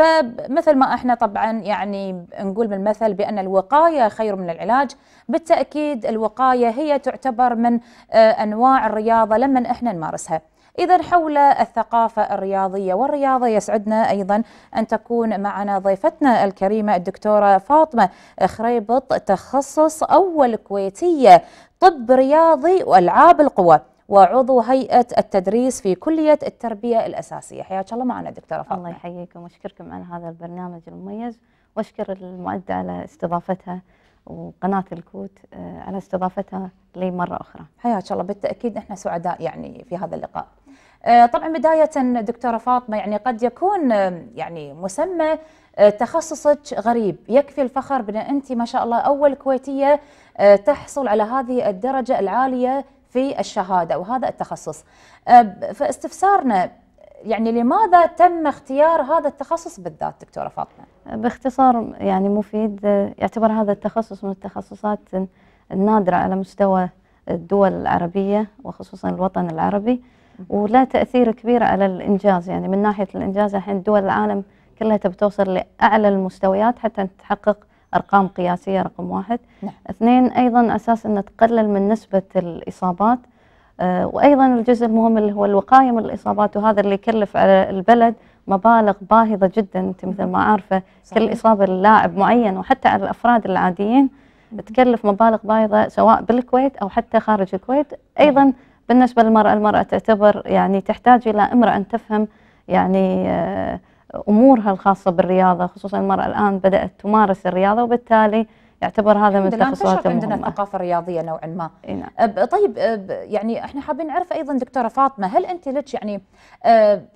فمثل ما احنا طبعا يعني نقول بالمثل بان الوقايه خير من العلاج بالتاكيد الوقايه هي تعتبر من آه، انواع الرياضه لما احنا نمارسها إذا حول الثقافة الرياضية والرياضة يسعدنا أيضا أن تكون معنا ضيفتنا الكريمة الدكتورة فاطمة خريبط تخصص أول كويتية طب رياضي وألعاب القوى وعضو هيئه التدريس في كليه التربيه الاساسيه حياك الله معنا دكتوره فاطمه الله يحييكم واشكركم على هذا البرنامج المميز واشكر المؤده على استضافتها وقناه الكوت آه، على استضافتها لي مره اخرى حياك الله بالتاكيد احنا سعداء يعني في هذا اللقاء آه، طبعا بدايه دكتوره فاطمه يعني قد يكون آه، يعني مسمى تخصصك غريب يكفي الفخر بان انت ما شاء الله اول كويتيه تحصل على هذه الدرجه العاليه في الشهاده وهذا التخصص أه، فاستفسارنا يعني لماذا تم اختيار هذا التخصص بالذات دكتوره فاطمه باختصار يعني مفيد أه، يعتبر هذا التخصص من التخصصات النادره على مستوى الدول العربيه وخصوصا الوطن العربي ولا تاثير كبير على الانجاز يعني من ناحيه الانجاز الحين دول العالم كلها تبي توصل لاعلى المستويات حتى تحقق ارقام قياسيه رقم واحد نعم. اثنين ايضا اساس ان تقلل من نسبه الاصابات آه، وايضا الجزء المهم اللي هو الوقايه من الاصابات وهذا اللي يكلف على البلد مبالغ باهظه جدا انت مثل ما عارفه صحيح. كل اصابه للاعب معين وحتى على الافراد العاديين تكلف مبالغ باهظه سواء بالكويت او حتى خارج الكويت ايضا بالنسبه للمراه المراه تعتبر يعني تحتاج الى امراه ان تفهم يعني آه، امورها الخاصه بالرياضه خصوصا المراه الان بدات تمارس الرياضه وبالتالي يعتبر هذا من تخصصات عندنا الثقافه الرياضيه نوعا ما نعم. طيب يعني احنا حابين نعرف ايضا دكتوره فاطمه هل انت لك يعني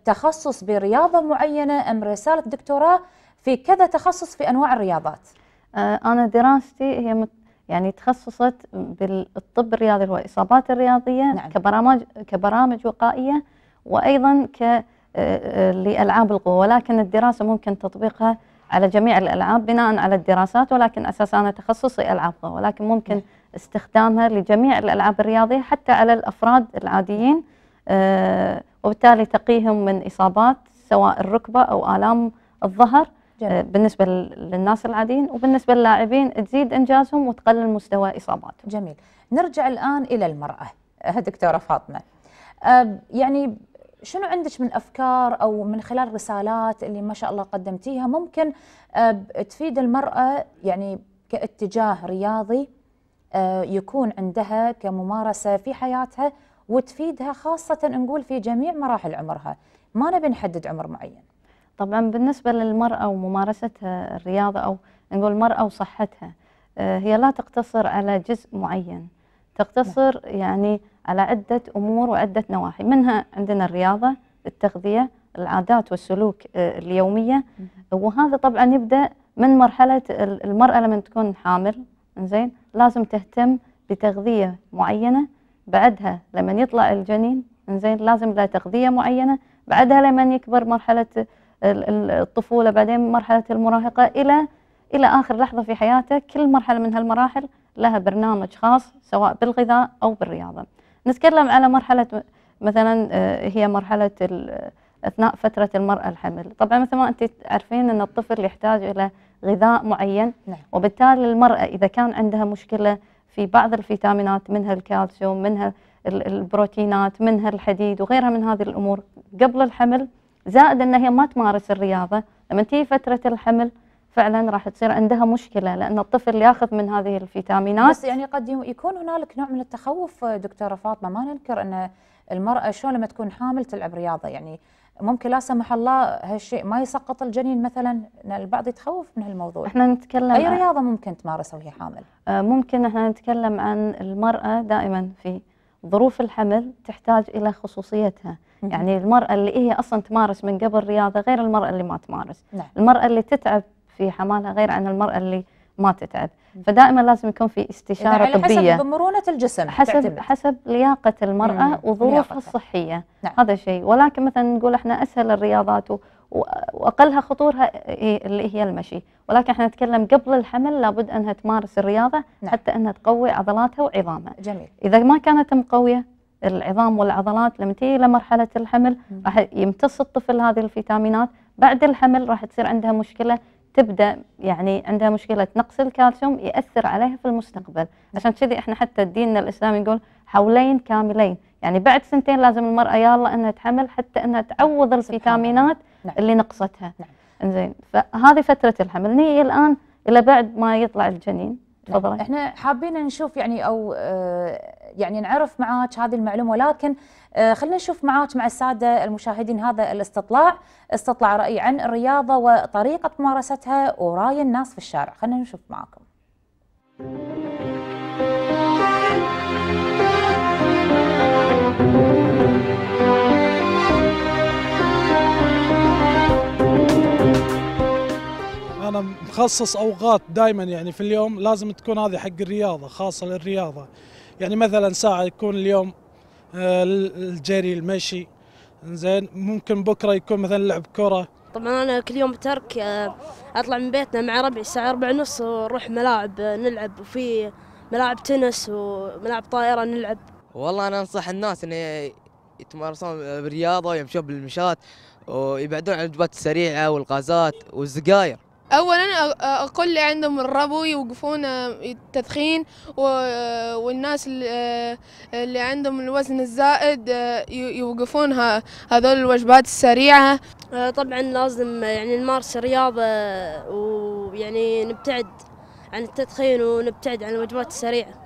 تخصص برياضه معينه ام رساله دكتوراه في كذا تخصص في انواع الرياضات انا دراستي هي يعني تخصصت بالطب الرياضي والاصابات الرياضيه نعم. كبرامج كبرامج وقائيه وايضا ك لألعاب القوة ولكن الدراسة ممكن تطبيقها على جميع الألعاب بناء على الدراسات ولكن أساسا أنا تخصصي ألعاب قوة ولكن ممكن استخدامها لجميع الألعاب الرياضية حتى على الأفراد العاديين آه، وبالتالي تقيهم من إصابات سواء الركبة أو آلام الظهر آه، جميل. بالنسبة للناس العاديين وبالنسبة للاعبين تزيد إنجازهم وتقلل مستوى إصاباتهم جميل نرجع الآن إلى المرأة آه، دكتورة فاطمة يعني شنو عندك من افكار او من خلال رسالات اللي ما شاء الله قدمتيها ممكن آه، تفيد المراه يعني كاتجاه رياضي آه، يكون عندها كممارسه في حياتها وتفيدها خاصه نقول في جميع مراحل عمرها، ما نبي نحدد عمر معين. طبعا بالنسبه للمراه وممارستها الرياضه او نقول المراه وصحتها آه، هي لا تقتصر على جزء معين، تقتصر نعم. يعني على عدة أمور وعدة نواحي منها عندنا الرياضة التغذية العادات والسلوك آه، اليومية وهذا طبعا يبدأ من مرحلة المرأة لما تكون حامل زين لازم تهتم بتغذية معينة بعدها لما يطلع الجنين زين لازم له تغذية معينة بعدها لما يكبر مرحلة الطفولة بعدين مرحلة المراهقة إلى إلى آخر لحظة في حياته كل مرحلة من هالمراحل لها برنامج خاص سواء بالغذاء أو بالرياضة نتكلم على مرحلة مثلا آه، هي مرحلة أثناء فترة المرأة الحمل طبعا مثل ما أنت تعرفين أن الطفل يحتاج إلى غذاء معين نعم. وبالتالي المرأة إذا كان عندها مشكلة في بعض الفيتامينات منها الكالسيوم منها البروتينات منها الحديد وغيرها من هذه الأمور قبل الحمل زائد أنها هي ما تمارس الرياضة لما تيجي فترة الحمل فعلا راح تصير عندها مشكله لان الطفل ياخذ من هذه الفيتامينات بس يعني قد يكون هنالك نوع من التخوف دكتوره فاطمه ما ننكر ان المراه شلون لما تكون حامل تلعب رياضه يعني ممكن لا سمح الله هالشيء ما يسقط الجنين مثلا البعض يتخوف من هالموضوع احنا نتكلم اي رياضه ممكن تمارسها وهي حامل آه، ممكن احنا نتكلم عن المراه دائما في ظروف الحمل تحتاج الى خصوصيتها يعني المراه اللي هي اصلا تمارس من قبل رياضه غير المراه اللي ما تمارس نعم. المراه اللي تتعب في حمالها غير عن المرأة اللي ما تتعب فدائما لازم يكون في استشارة يعني طبية حسب مرونة الجسم حسب تعتمد. حسب لياقة المرأة وظروفها الصحية نعم. هذا شيء ولكن مثلا نقول احنا أسهل الرياضات واقلها خطورها اللي هي المشي، ولكن احنا نتكلم قبل الحمل لابد انها تمارس الرياضه نعم. حتى انها تقوي عضلاتها وعظامها. جميل. اذا ما كانت مقويه العظام والعضلات لما تيجي لمرحله الحمل راح يمتص الطفل هذه الفيتامينات، بعد الحمل راح تصير عندها مشكله تبدا يعني عندها مشكله نقص الكالسيوم ياثر عليها في المستقبل عشان كذي احنا حتى ديننا الاسلامي يقول حولين كاملين يعني بعد سنتين لازم المراه يلا انها تحمل حتى انها تعوض الفيتامينات نعم. اللي نقصتها نعم. زين فهذه فتره الحمل هي الان الى بعد ما يطلع الجنين تفضلي احنا حابين نشوف يعني او آه، يعني نعرف معاك هذه المعلومه ولكن آه، خلينا نشوف معاك مع الساده المشاهدين هذا الاستطلاع استطلاع راي عن الرياضه وطريقه ممارستها وراي الناس في الشارع خلينا نشوف معاكم انا مخصص اوقات دائما يعني في اليوم لازم تكون هذه حق الرياضه خاصه للرياضه يعني مثلا ساعه يكون اليوم آه، الجري المشي زين ممكن بكره يكون مثلا لعب كره طبعا انا كل يوم ترك آه، اطلع من بيتنا مع ربعي الساعه 4 ونص ونروح ملاعب آه، نلعب وفي ملاعب تنس وملاعب طائره نلعب والله انا انصح الناس ان يتمارسون بالرياضه ويمشون بالمشات ويبعدون عن الوجبات السريعه والغازات والسجاير اولا اقول لي عندهم الربو يوقفون التدخين والناس اللي عندهم الوزن الزائد يوقفون هذول الوجبات السريعه طبعا لازم يعني نمارس رياضه ويعني نبتعد عن التدخين ونبتعد عن الوجبات السريعه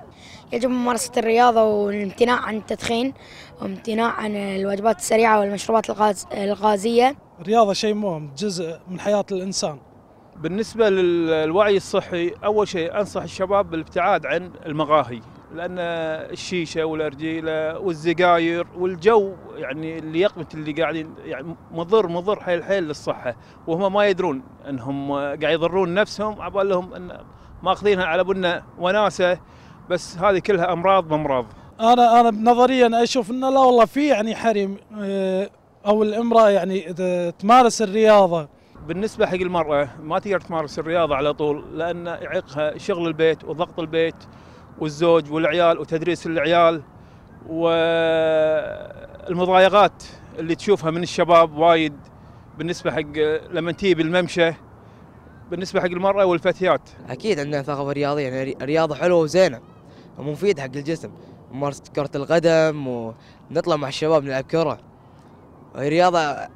يجب ممارسة الرياضة والامتناع عن التدخين وامتناع عن الوجبات السريعة والمشروبات الغاز الغازية الرياضة شيء مهم جزء من حياة الإنسان بالنسبة للوعي الصحي أول شيء أنصح الشباب بالابتعاد عن المقاهي لأن الشيشة والأرجيلة والزقاير والجو يعني اللي يقمت اللي قاعدين يعني مضر مضر حيل حيل للصحة وهم ما يدرون أنهم قاعد يضرون نفسهم عبالهم أن ماخذينها على بنا وناسة بس هذه كلها أمراض بأمراض أنا أنا نظريا أشوف ان لا والله في يعني حريم أو الامرأة يعني تمارس الرياضة بالنسبة حق المرأة ما تقدر تمارس الرياضة على طول لأن يعيقها شغل البيت وضغط البيت والزوج والعيال وتدريس العيال والمضايقات اللي تشوفها من الشباب وايد بالنسبة حق لما تيجي بالممشى بالنسبة حق المرأة والفتيات أكيد عندنا ثقافة رياضية يعني رياضة حلوة وزينة ومفيدة حق الجسم ممارسة كرة القدم ونطلع مع الشباب نلعب كرة رياضة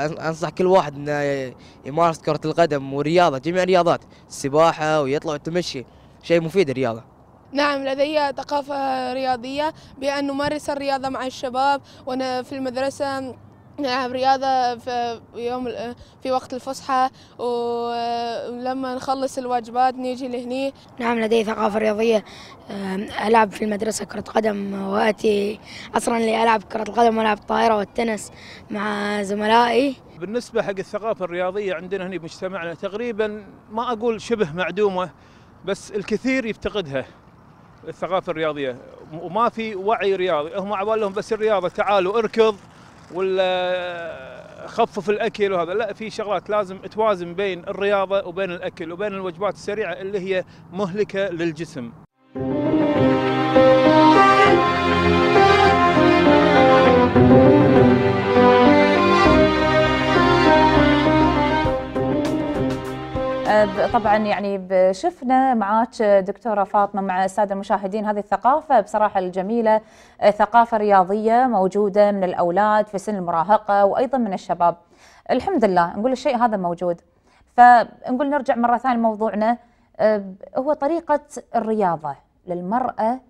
انصح كل واحد انه يمارس كره القدم والرياضه جميع الرياضات السباحه ويطلع ويتمشي شيء مفيد الرياضه نعم لدي ثقافة رياضية بأن نمارس الرياضة مع الشباب وأنا في المدرسة نلعب رياضة في يوم في وقت الفسحة ولما نخلص الواجبات نيجي لهني نعم لدي ثقافة رياضية آه، ألعب في المدرسة كرة قدم وأتي عصرا لألعب كرة القدم وألعب الطائرة والتنس مع زملائي بالنسبة حق الثقافة الرياضية عندنا هنا بمجتمعنا تقريبا ما أقول شبه معدومة بس الكثير يفتقدها الثقافة الرياضية وما في وعي رياضي هم عبالهم بس الرياضة تعالوا اركض ولا خفف الاكل وهذا لا في شغلات لازم توازن بين الرياضه وبين الاكل وبين الوجبات السريعه اللي هي مهلكه للجسم. طبعا يعني شفنا معاك دكتوره فاطمه مع الساده المشاهدين هذه الثقافه بصراحه الجميله آه، ثقافه رياضيه موجوده من الاولاد في سن المراهقه وايضا من الشباب. الحمد لله نقول الشيء هذا موجود. فنقول نرجع مره ثانيه لموضوعنا آه، هو طريقه الرياضه للمراه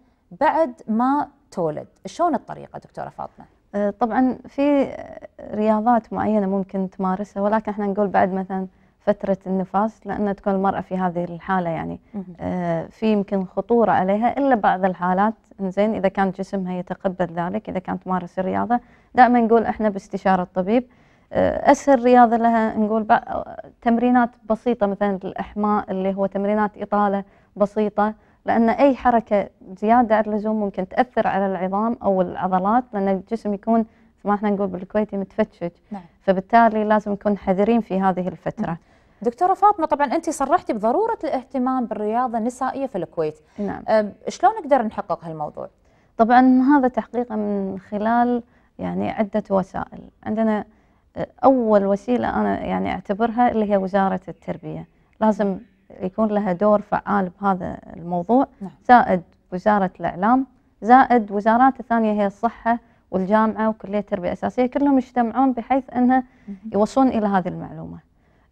بعد ما تولد، شلون الطريقه دكتوره فاطمه؟ آه، طبعا في رياضات معينه ممكن تمارسها ولكن احنا نقول بعد مثلا فترة النفاس لأن تكون المرأة في هذه الحالة يعني آه في يمكن خطورة عليها إلا بعض الحالات زين إذا كان جسمها يتقبل ذلك إذا كانت تمارس الرياضة دائما نقول إحنا باستشارة الطبيب آه أسهل رياضة لها نقول تمرينات بسيطة مثلا الإحماء اللي هو تمرينات إطالة بسيطة لأن أي حركة زيادة عن اللزوم ممكن تأثر على العظام أو العضلات لأن الجسم يكون ما احنا نقول بالكويتي متفتش نعم. فبالتالي لازم نكون حذرين في هذه الفترة نعم. دكتوره فاطمه طبعا انت صرحتي بضروره الاهتمام بالرياضه النسائيه في الكويت نعم شلون نقدر نحقق هالموضوع طبعا هذا تحقيقه من خلال يعني عده وسائل عندنا اول وسيله انا يعني اعتبرها اللي هي وزاره التربيه لازم يكون لها دور فعال بهذا الموضوع نعم. زائد وزاره الاعلام زائد وزارات الثانيه هي الصحه والجامعه وكليه التربيه الاساسيه كلهم يجتمعون بحيث انها يوصلون الى هذه المعلومه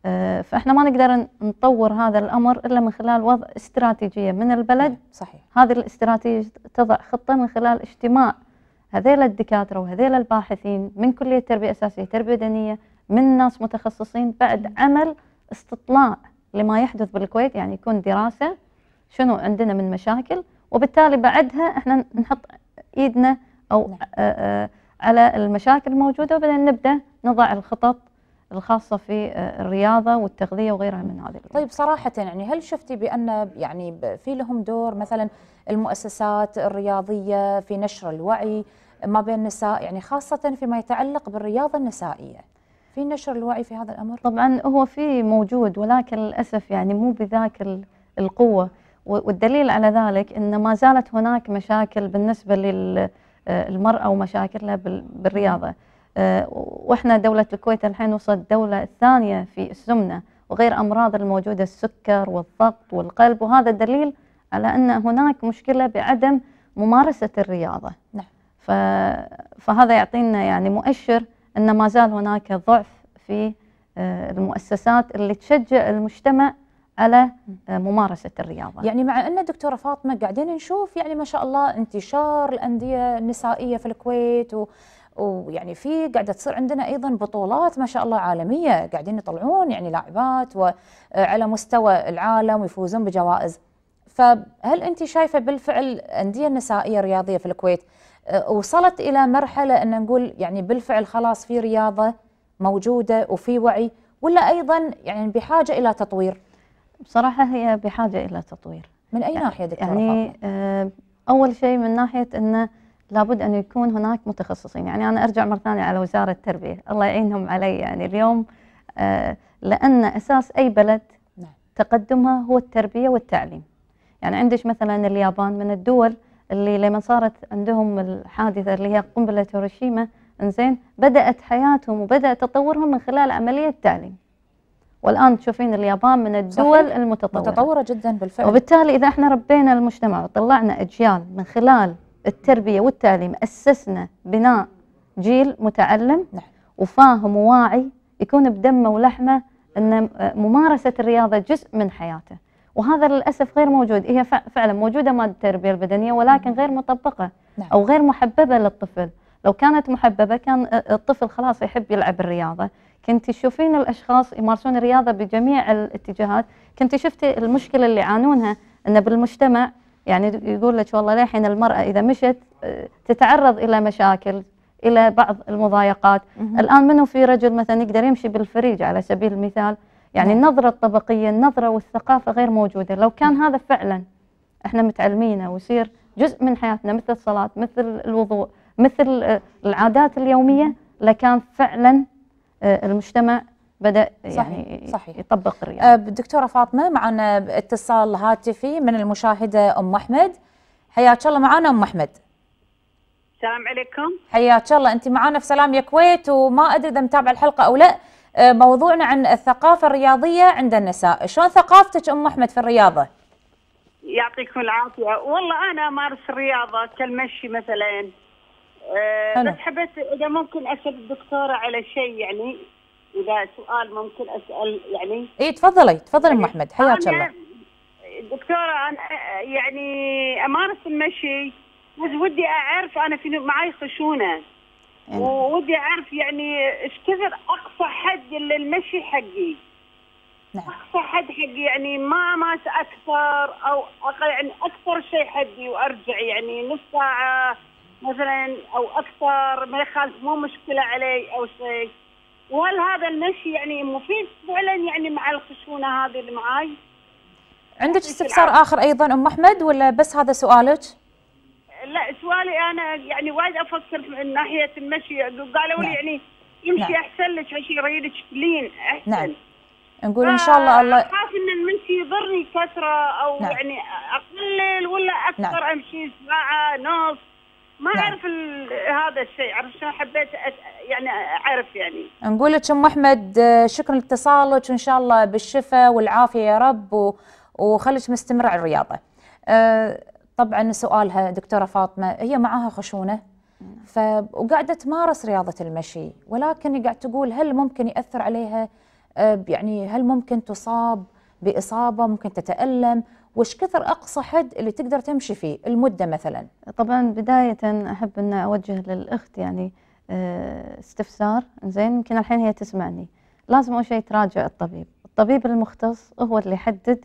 آه، فاحنا ما نقدر نطور هذا الامر الا من خلال وضع استراتيجيه من البلد نعم، صحيح هذه الاستراتيجيه تضع خطه من خلال اجتماع هذيل الدكاتره وهذيل الباحثين من كليه تربيه اساسيه تربيه بدنيه من ناس متخصصين بعد نعم. عمل استطلاع لما يحدث بالكويت يعني يكون دراسه شنو عندنا من مشاكل وبالتالي بعدها احنا نحط ايدنا او نعم. آه، آه، على المشاكل الموجوده وبعدين نبدا نضع الخطط الخاصه في آه، الرياضه والتغذيه وغيرها من هذه الأمور. طيب صراحه يعني هل شفتي بان يعني في لهم دور مثلا المؤسسات الرياضيه في نشر الوعي ما بين النساء يعني خاصه فيما يتعلق بالرياضه النسائيه؟ في نشر الوعي في هذا الامر؟ طبعا هو في موجود ولكن للاسف يعني مو بذاك القوه والدليل على ذلك ان ما زالت هناك مشاكل بالنسبه للمراه آه، ومشاكلها بالرياضه. آه، واحنا دولة الكويت الحين وصلت الدولة الثانية في السمنة وغير أمراض الموجودة السكر والضغط والقلب وهذا دليل على أن هناك مشكلة بعدم ممارسة الرياضة نعم. ف... فهذا يعطينا يعني مؤشر أن ما زال هناك ضعف في آه، المؤسسات اللي تشجع المجتمع على آه، ممارسة الرياضة يعني مع أن دكتورة فاطمة قاعدين نشوف يعني ما شاء الله انتشار الأندية النسائية في الكويت و... ويعني في قاعده تصير عندنا ايضا بطولات ما شاء الله عالميه قاعدين يطلعون يعني لاعبات وعلى مستوى العالم ويفوزون بجوائز فهل انت شايفه بالفعل انديه النسائيه الرياضيه في الكويت آه، وصلت الى مرحله ان نقول يعني بالفعل خلاص في رياضه موجوده وفي وعي ولا ايضا يعني بحاجه الى تطوير؟ بصراحه هي بحاجه الى تطوير. من اي يعني ناحيه دكتوره؟ يعني آه، اول شيء من ناحيه انه لابد أن يكون هناك متخصصين يعني أنا أرجع مرة ثانية على وزارة التربية الله يعينهم علي يعني اليوم آه، لأن أساس أي بلد نعم. تقدمها هو التربية والتعليم يعني عندك مثلا اليابان من الدول اللي لما صارت عندهم الحادثة اللي هي قنبلة هيروشيما انزين بدأت حياتهم وبدأ تطورهم من خلال عملية تعليم والآن تشوفين اليابان من الدول صحيح. المتطورة متطورة جدا بالفعل وبالتالي إذا احنا ربينا المجتمع وطلعنا أجيال من خلال التربية والتعليم أسسنا بناء جيل متعلم نعم. وفاهم وواعي يكون بدمه ولحمه أن ممارسة الرياضة جزء من حياته وهذا للأسف غير موجود هي فعلا موجودة مادة التربية البدنية ولكن غير مطبقة نعم. أو غير محببة للطفل لو كانت محببة كان الطفل خلاص يحب يلعب الرياضة كنت تشوفين الأشخاص يمارسون الرياضة بجميع الاتجاهات كنت شفتي المشكلة اللي يعانونها أن بالمجتمع يعني يقول لك والله للحين المرأة إذا مشت آه، تتعرض إلى مشاكل إلى بعض المضايقات الآن منو في رجل مثلا يقدر يمشي بالفريج على سبيل المثال يعني نعم. النظرة الطبقية النظرة والثقافة غير موجودة لو كان هذا فعلا احنا متعلمينه ويصير جزء من حياتنا مثل الصلاة مثل الوضوء مثل آه، العادات اليومية لكان فعلا آه، المجتمع بدا يعني صحيح. يطبق الرياضه. أه، دكتوره فاطمه معنا اتصال هاتفي من المشاهده ام احمد حياك الله معنا ام احمد. السلام عليكم. حياك الله انت معنا في سلام يا كويت وما ادري اذا متابعه الحلقه او لا أه، موضوعنا عن الثقافه الرياضيه عند النساء، شلون ثقافتك ام احمد في الرياضه؟ يعطيكم العافيه، والله انا امارس الرياضه كالمشي مثلا. أه بس حبيت اذا ممكن اسال الدكتوره على شيء يعني اذا سؤال ممكن اسال يعني اي تفضلي تفضلي ام احمد حياك الله دكتوره انا يعني امارس المشي بس ودي اعرف انا في معي خشونه يعني. اعرف يعني ايش كثر اقصى حد للمشي حقي نعم اقصى حد حقي يعني ما ماس اكثر او اقل يعني اكثر شيء حدي وارجع يعني نص ساعه مثلا او اكثر ما يخالف مو مشكله علي او شيء وهل هذا المشي يعني مفيد فعلا يعني مع الخشونه هذه اللي معاي؟ عندك استفسار اخر ايضا ام احمد ولا بس هذا سؤالك؟ لا سؤالي انا يعني وايد افكر من ناحيه المشي قالوا لي نعم. يعني يمشي نعم. احسن لك عشان يريدك لين احسن نعم نقول ان آه، شاء الله الله اخاف ان المشي يضرني كثره او نعم. يعني اقلل ولا نعم. اكثر نعم. امشي ساعه نص ما نعم. اعرف هذا الشيء عرفت شلون حبيت يعني اعرف يعني نقول لك ام احمد آه، شكرا لاتصالك وان شاء الله بالشفاء والعافيه يا رب وخليك مستمره على الرياضه آه، طبعا سؤالها دكتوره فاطمه هي معاها خشونه ف... وقاعده تمارس رياضه المشي ولكن قاعد تقول هل ممكن ياثر عليها آه، يعني هل ممكن تصاب باصابه ممكن تتالم وش كثر اقصى حد اللي تقدر تمشي فيه المده مثلا طبعا بدايه احب ان اوجه للاخت يعني آه، استفسار زين يمكن الحين هي تسمعني لازم اول شيء تراجع الطبيب الطبيب المختص هو اللي يحدد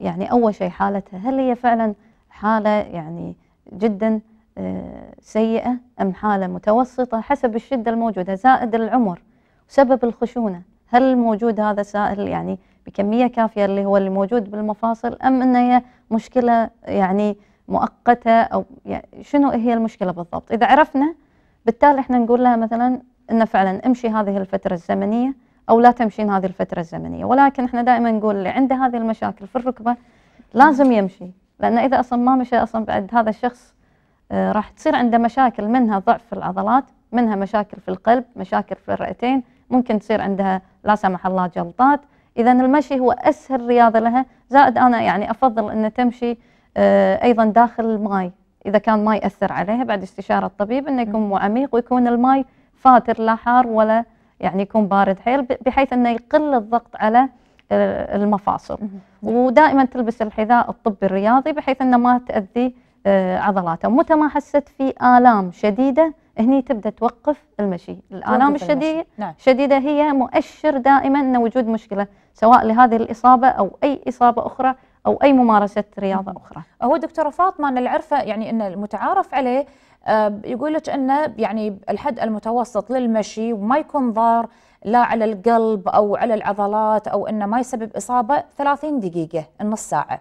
يعني اول شيء حالتها هل هي فعلا حاله يعني جدا آه، سيئه ام حاله متوسطه حسب الشده الموجوده زائد العمر سبب الخشونه هل موجود هذا سائل يعني بكمية كافية اللي هو الموجود بالمفاصل أم أن هي مشكلة يعني مؤقتة أو يعني شنو هي المشكلة بالضبط إذا عرفنا بالتالي احنا نقول لها مثلا أن فعلا امشي هذه الفترة الزمنية أو لا تمشين هذه الفترة الزمنية ولكن احنا دائما نقول اللي عنده هذه المشاكل في الركبة لازم يمشي لأن إذا أصلا ما مشى أصلا بعد هذا الشخص آه، راح تصير عنده مشاكل منها ضعف في العضلات منها مشاكل في القلب مشاكل في الرئتين ممكن تصير عندها لا سمح الله جلطات إذا المشي هو أسهل رياضة لها زائد أنا يعني أفضل أن تمشي آه، أيضا داخل الماي إذا كان ماي يأثر عليها بعد استشارة الطبيب أنه يكون عميق ويكون الماي فاتر لا حار ولا يعني يكون بارد حيل بحيث أنه يقل الضغط على آه، المفاصل ودائما تلبس الحذاء الطبي الرياضي بحيث أنه ما تأذي آه، عضلاته متى ما حست في آلام شديدة هني تبدا توقف المشي الالام الشديده نعم. شديده هي مؤشر دائما ان وجود مشكله سواء لهذه الاصابه او اي اصابه اخرى او اي ممارسه رياضه اخرى هو دكتوره فاطمه ان العرفه يعني ان المتعارف عليه آه، يقول لك انه يعني الحد المتوسط للمشي وما يكون ضار لا على القلب او على العضلات او انه ما يسبب اصابه 30 دقيقه نص ساعه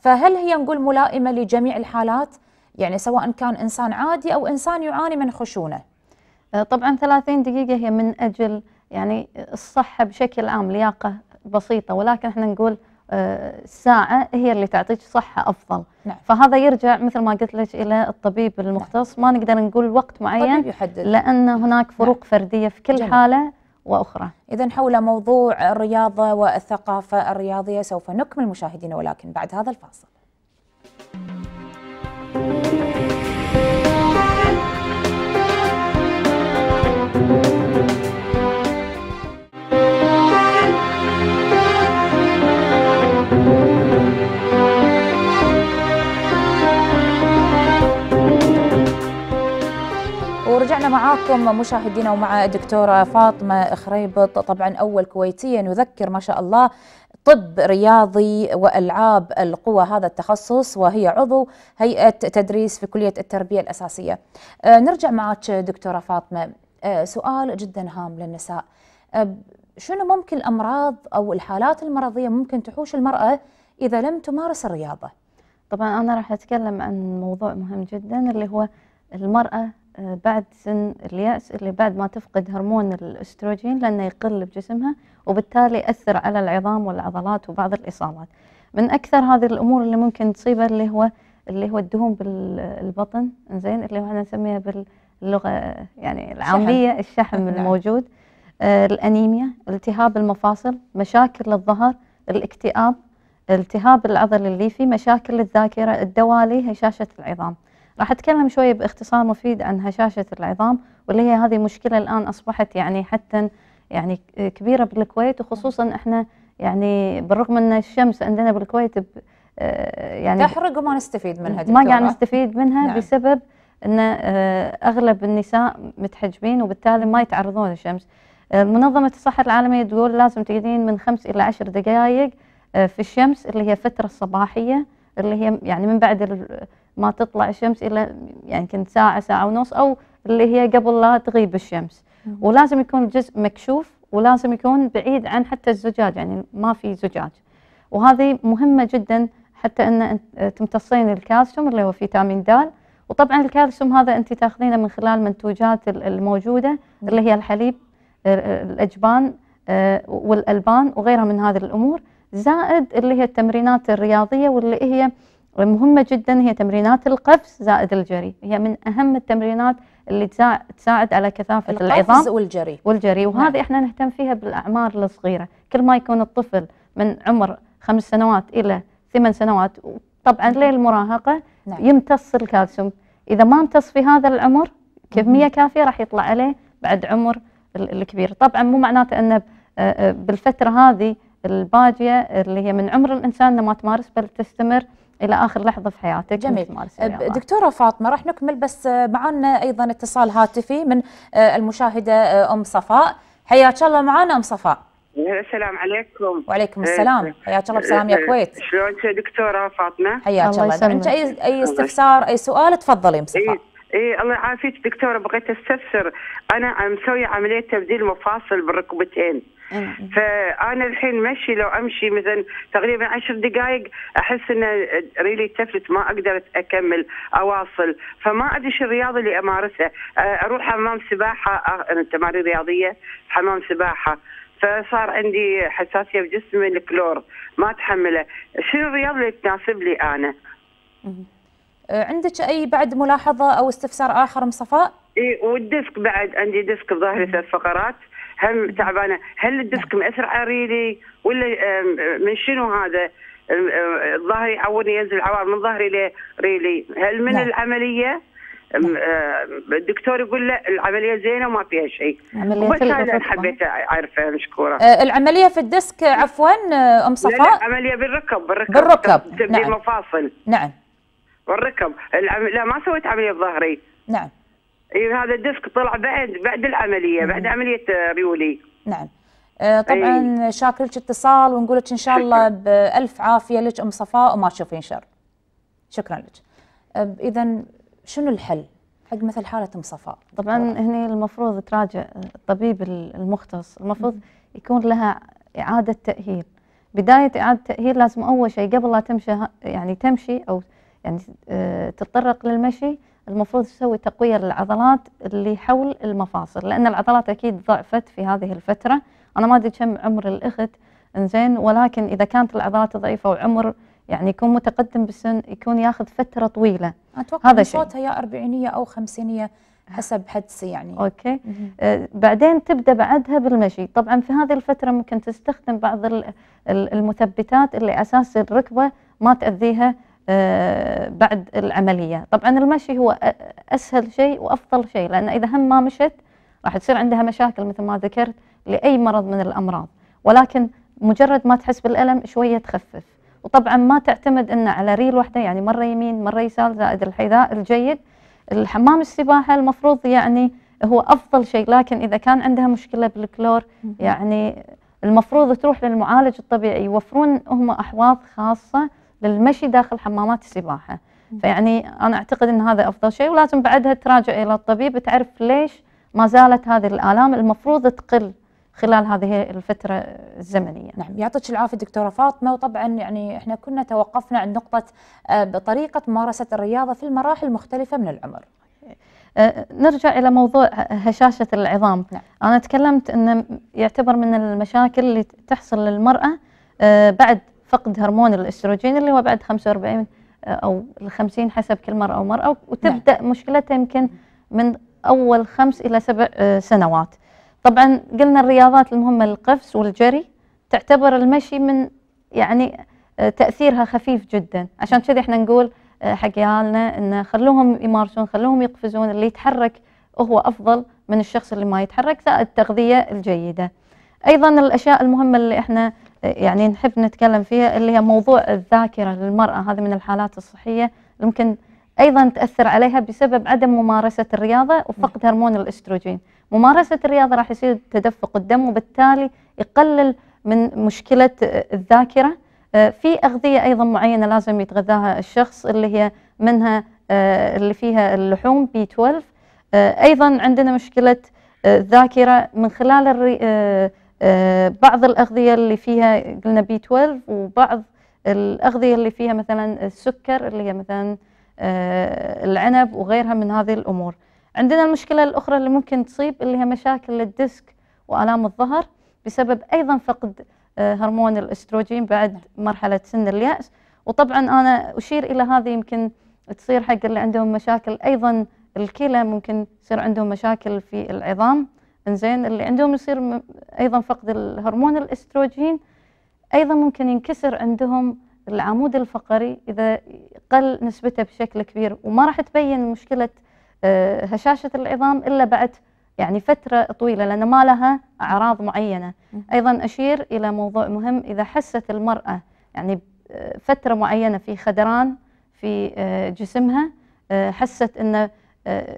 فهل هي نقول ملائمه لجميع الحالات يعني سواء كان إنسان عادي أو إنسان يعاني من خشونة أه، طبعا 30 دقيقة هي من أجل يعني الصحة بشكل عام لياقة بسيطة ولكن احنا نقول أه، ساعه هي اللي تعطيك صحة أفضل نعم. فهذا يرجع مثل ما قلت لك إلى الطبيب المختص نعم. ما نقدر نقول وقت معين يحدد. لأن هناك نعم. فروق نعم. فردية في كل جميل. حالة وأخرى إذا حول موضوع الرياضة والثقافة الرياضية سوف نكمل مشاهدينا ولكن بعد هذا الفاصل ورجعنا معاكم مشاهدينا ومع الدكتورة فاطمة خريبط طبعا أول كويتية نذكر ما شاء الله طب رياضي والعاب القوى هذا التخصص وهي عضو هيئه تدريس في كليه التربيه الاساسيه. آه، نرجع معك دكتوره فاطمه آه، سؤال جدا هام للنساء آه، شنو ممكن الامراض او الحالات المرضيه ممكن تحوش المراه اذا لم تمارس الرياضه؟ طبعا انا راح اتكلم عن موضوع مهم جدا اللي هو المراه آه، بعد سن اليأس اللي بعد ما تفقد هرمون الاستروجين لأنه يقل بجسمها وبالتالي يأثر على العظام والعضلات وبعض الإصابات من أكثر هذه الأمور اللي ممكن تصيبها اللي هو اللي هو الدهون بالبطن زين اللي احنا نسميها باللغة يعني العامية الشحم *laughs* الموجود نعم. آه الأنيميا التهاب المفاصل مشاكل الظهر الاكتئاب التهاب العضل الليفي مشاكل الذاكرة الدوالي هشاشة العظام راح أتكلم شوية باختصار مفيد عن هشاشة العظام واللي هي هذه مشكلة الآن أصبحت يعني حتى يعني كبيرة بالكويت وخصوصا إحنا يعني بالرغم أن الشمس عندنا بالكويت آه، يعني تحرق وما نستفيد منها دكتورة. ما قاعد نستفيد منها نعم. بسبب أن آه، أغلب النساء متحجبين وبالتالي ما يتعرضون للشمس آه، منظمة الصحة العالمية تقول لازم تقعدين من خمس إلى عشر دقائق في الشمس اللي هي فتره الصباحية اللي هي يعني من بعد ما تطلع الشمس إلا يعني كنت ساعة ساعة ونص أو اللي هي قبل لا تغيب الشمس ولازم يكون الجزء مكشوف ولازم يكون بعيد عن حتى الزجاج يعني ما في زجاج وهذه مهمة جدا حتى أن تمتصين الكالسيوم اللي هو فيتامين د وطبعا الكالسيوم هذا أنت تاخذينه من خلال منتوجات الموجودة اللي هي الحليب الأجبان آه، والألبان وغيرها من هذه الأمور زائد اللي هي التمرينات الرياضية واللي هي ومهمة جدا هي تمرينات القفز زائد الجري هي من أهم التمرينات اللي تساعد على كثافة العظام القفز والجري والجري وهذه نعم. احنا نهتم فيها بالأعمار الصغيرة كل ما يكون الطفل من عمر خمس سنوات إلى ثمان سنوات طبعا نعم. للمراهقة نعم. يمتص الكالسيوم إذا ما امتص في هذا العمر كمية كافية راح يطلع عليه بعد عمر الكبير طبعا مو معناته أنه آه، آه، بالفترة هذه الباجية اللي هي من عمر الإنسان ما تمارس بل تستمر الى اخر لحظه في حياتك جميل دكتوره فاطمه راح نكمل بس آه، معنا ايضا اتصال هاتفي من آه، المشاهده آه، ام صفاء حياك الله معنا ام صفاء السلام عليكم وعليكم السلام حياك الله بسلام يا كويت شلونك دكتوره فاطمه حياك الله اذا عندك اي اي استفسار اي سؤال تفضلي ام صفاء إيه، ايه الله يعافيك دكتوره بغيت استفسر انا مسويه عمليه تبديل مفاصل بالركبتين أمم. فانا الحين مشي لو امشي مثلا تقريبا عشر دقائق احس انه ريلي تفلت ما اقدر اكمل اواصل فما ادري شو الرياضه اللي امارسها أه، اروح حمام سباحه أه، انا تمارين رياضيه حمام سباحه فصار عندي حساسيه بجسمي الكلور ما اتحمله شنو الرياضه اللي تناسب لي انا؟ أمم. آه، عندك اي بعد ملاحظه او استفسار اخر مصفاء؟ اي والديسك بعد عندي ديسك بظهري ثلاث فقرات هم تعبانه هل الديسك نعم. مأثر على ريلي ولا من شنو هذا؟ ظهري عورني ينزل عوار من ظهري لريلي هل من لا. نعم. العمليه نعم. الدكتور يقول لا العمليه زينه وما فيها شيء بس هذا حبيت اعرفه مشكوره آه، العمليه في الديسك عفوا آه، ام صفاء لا, لا عمليه بالركب بالركب بالركب تبديل نعم. المفاصل نعم والركب العم... لا ما سويت عمليه ظهري نعم اي هذا الديسك طلع بعد بعد العمليه بعد نعم. عمليه آه، ريولي نعم آه، طبعا أي. شاكر لك اتصال ونقول لك ان شاء الله بالف عافيه لك ام صفاء وما تشوفين شر شكرا لك آه، اذا شنو الحل حق مثل حاله ام صفاء طبعا هني المفروض تراجع الطبيب المختص المفروض يكون لها اعاده تاهيل بدايه اعاده تاهيل لازم اول شيء قبل لا تمشي يعني تمشي او يعني آه، تتطرق للمشي المفروض تسوي تقوية للعضلات اللي حول المفاصل لأن العضلات أكيد ضعفت في هذه الفترة أنا ما أدري كم عمر الأخت إنزين ولكن إذا كانت العضلات ضعيفة وعمر يعني يكون متقدم بالسن يكون ياخذ فترة طويلة أتوقع هذا شيء صوتها يا أربعينية أو خمسينية حسب حدسي يعني اوكي آه بعدين تبدا بعدها بالمشي طبعا في هذه الفتره ممكن تستخدم بعض المثبتات اللي اساس الركبه ما تاذيها بعد العمليه طبعا المشي هو اسهل شيء وافضل شيء لان اذا هم ما مشت راح تصير عندها مشاكل مثل ما ذكرت لاي مرض من الامراض ولكن مجرد ما تحس بالالم شويه تخفف وطبعا ما تعتمد ان على ريل واحده يعني مره يمين مره يسار زائد الحذاء الجيد الحمام السباحه المفروض يعني هو افضل شيء لكن اذا كان عندها مشكله بالكلور يعني المفروض تروح للمعالج الطبيعي يوفرون هم احواض خاصه للمشي داخل حمامات السباحه فيعني انا اعتقد ان هذا افضل شيء ولازم بعدها تراجع الى الطبيب تعرف ليش ما زالت هذه الالام المفروض تقل خلال هذه الفترة الزمنية نعم يعطيك العافية دكتورة فاطمة وطبعا يعني احنا كنا توقفنا عند نقطة آه، بطريقة ممارسة الرياضة في المراحل المختلفة من العمر آه، نرجع إلى موضوع هشاشة العظام نعم. أنا تكلمت أنه يعتبر من المشاكل اللي تحصل للمرأة آه، بعد فقد هرمون الاستروجين اللي هو بعد 45 آه، او ال 50 حسب كل مرأة او مرأة وتبدا نعم. مشكلتها يمكن من اول خمس الى سبع آه، سنوات. طبعا قلنا الرياضات المهمة القفز والجري تعتبر المشي من يعني آه، تاثيرها خفيف جدا عشان كذي احنا نقول حق عيالنا ان خلوهم يمارسون خلوهم يقفزون اللي يتحرك هو افضل من الشخص اللي ما يتحرك زائد التغذيه الجيده. ايضا الاشياء المهمه اللي احنا يعني نحب نتكلم فيها اللي هي موضوع الذاكرة للمرأة هذه من الحالات الصحية ممكن أيضا تأثر عليها بسبب عدم ممارسة الرياضة وفقد نعم. هرمون الأستروجين ممارسة الرياضة راح يصير تدفق الدم وبالتالي يقلل من مشكلة الذاكرة آه، في أغذية أيضا معينة لازم يتغذاها الشخص اللي هي منها آه، اللي فيها اللحوم بي 12 آه، أيضا عندنا مشكلة الذاكرة من خلال آه، بعض الأغذية اللي فيها قلنا بي 12 وبعض الأغذية اللي فيها مثلا السكر اللي هي مثلا آه، العنب وغيرها من هذه الأمور عندنا المشكلة الأخرى اللي ممكن تصيب اللي هي مشاكل الديسك وآلام الظهر بسبب أيضا فقد آه، هرمون الاستروجين بعد مرحلة سن اليأس وطبعا أنا أشير إلى هذه يمكن تصير حق اللي عندهم مشاكل أيضا الكلى ممكن يصير عندهم مشاكل في العظام انزين اللي عندهم يصير ايضا فقد الهرمون الاستروجين ايضا ممكن ينكسر عندهم العمود الفقري اذا قل نسبته بشكل كبير وما راح تبين مشكله آه، هشاشه العظام الا بعد يعني فتره طويله لان ما لها اعراض معينه ايضا اشير الى موضوع مهم اذا حست المراه يعني آه، فتره معينه في خدران في آه، جسمها حست انه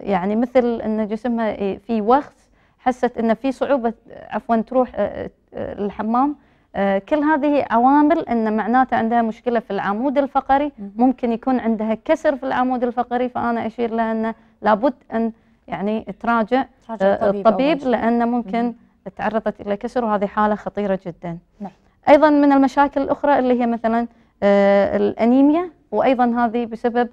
يعني مثل ان جسمها إيه، في وخز حست ان في صعوبه عفوا تروح الحمام آه، آه، آه، كل هذه عوامل ان معناته عندها مشكله في العمود الفقري ممكن يكون عندها كسر في العمود الفقري فانا اشير لها انه لابد ان يعني تراجع, تراجع الطبيب لان ممكن تعرضت الى كسر وهذه حاله خطيره جدا نعم. ايضا من المشاكل الاخرى اللي هي مثلا الانيميا وايضا هذه بسبب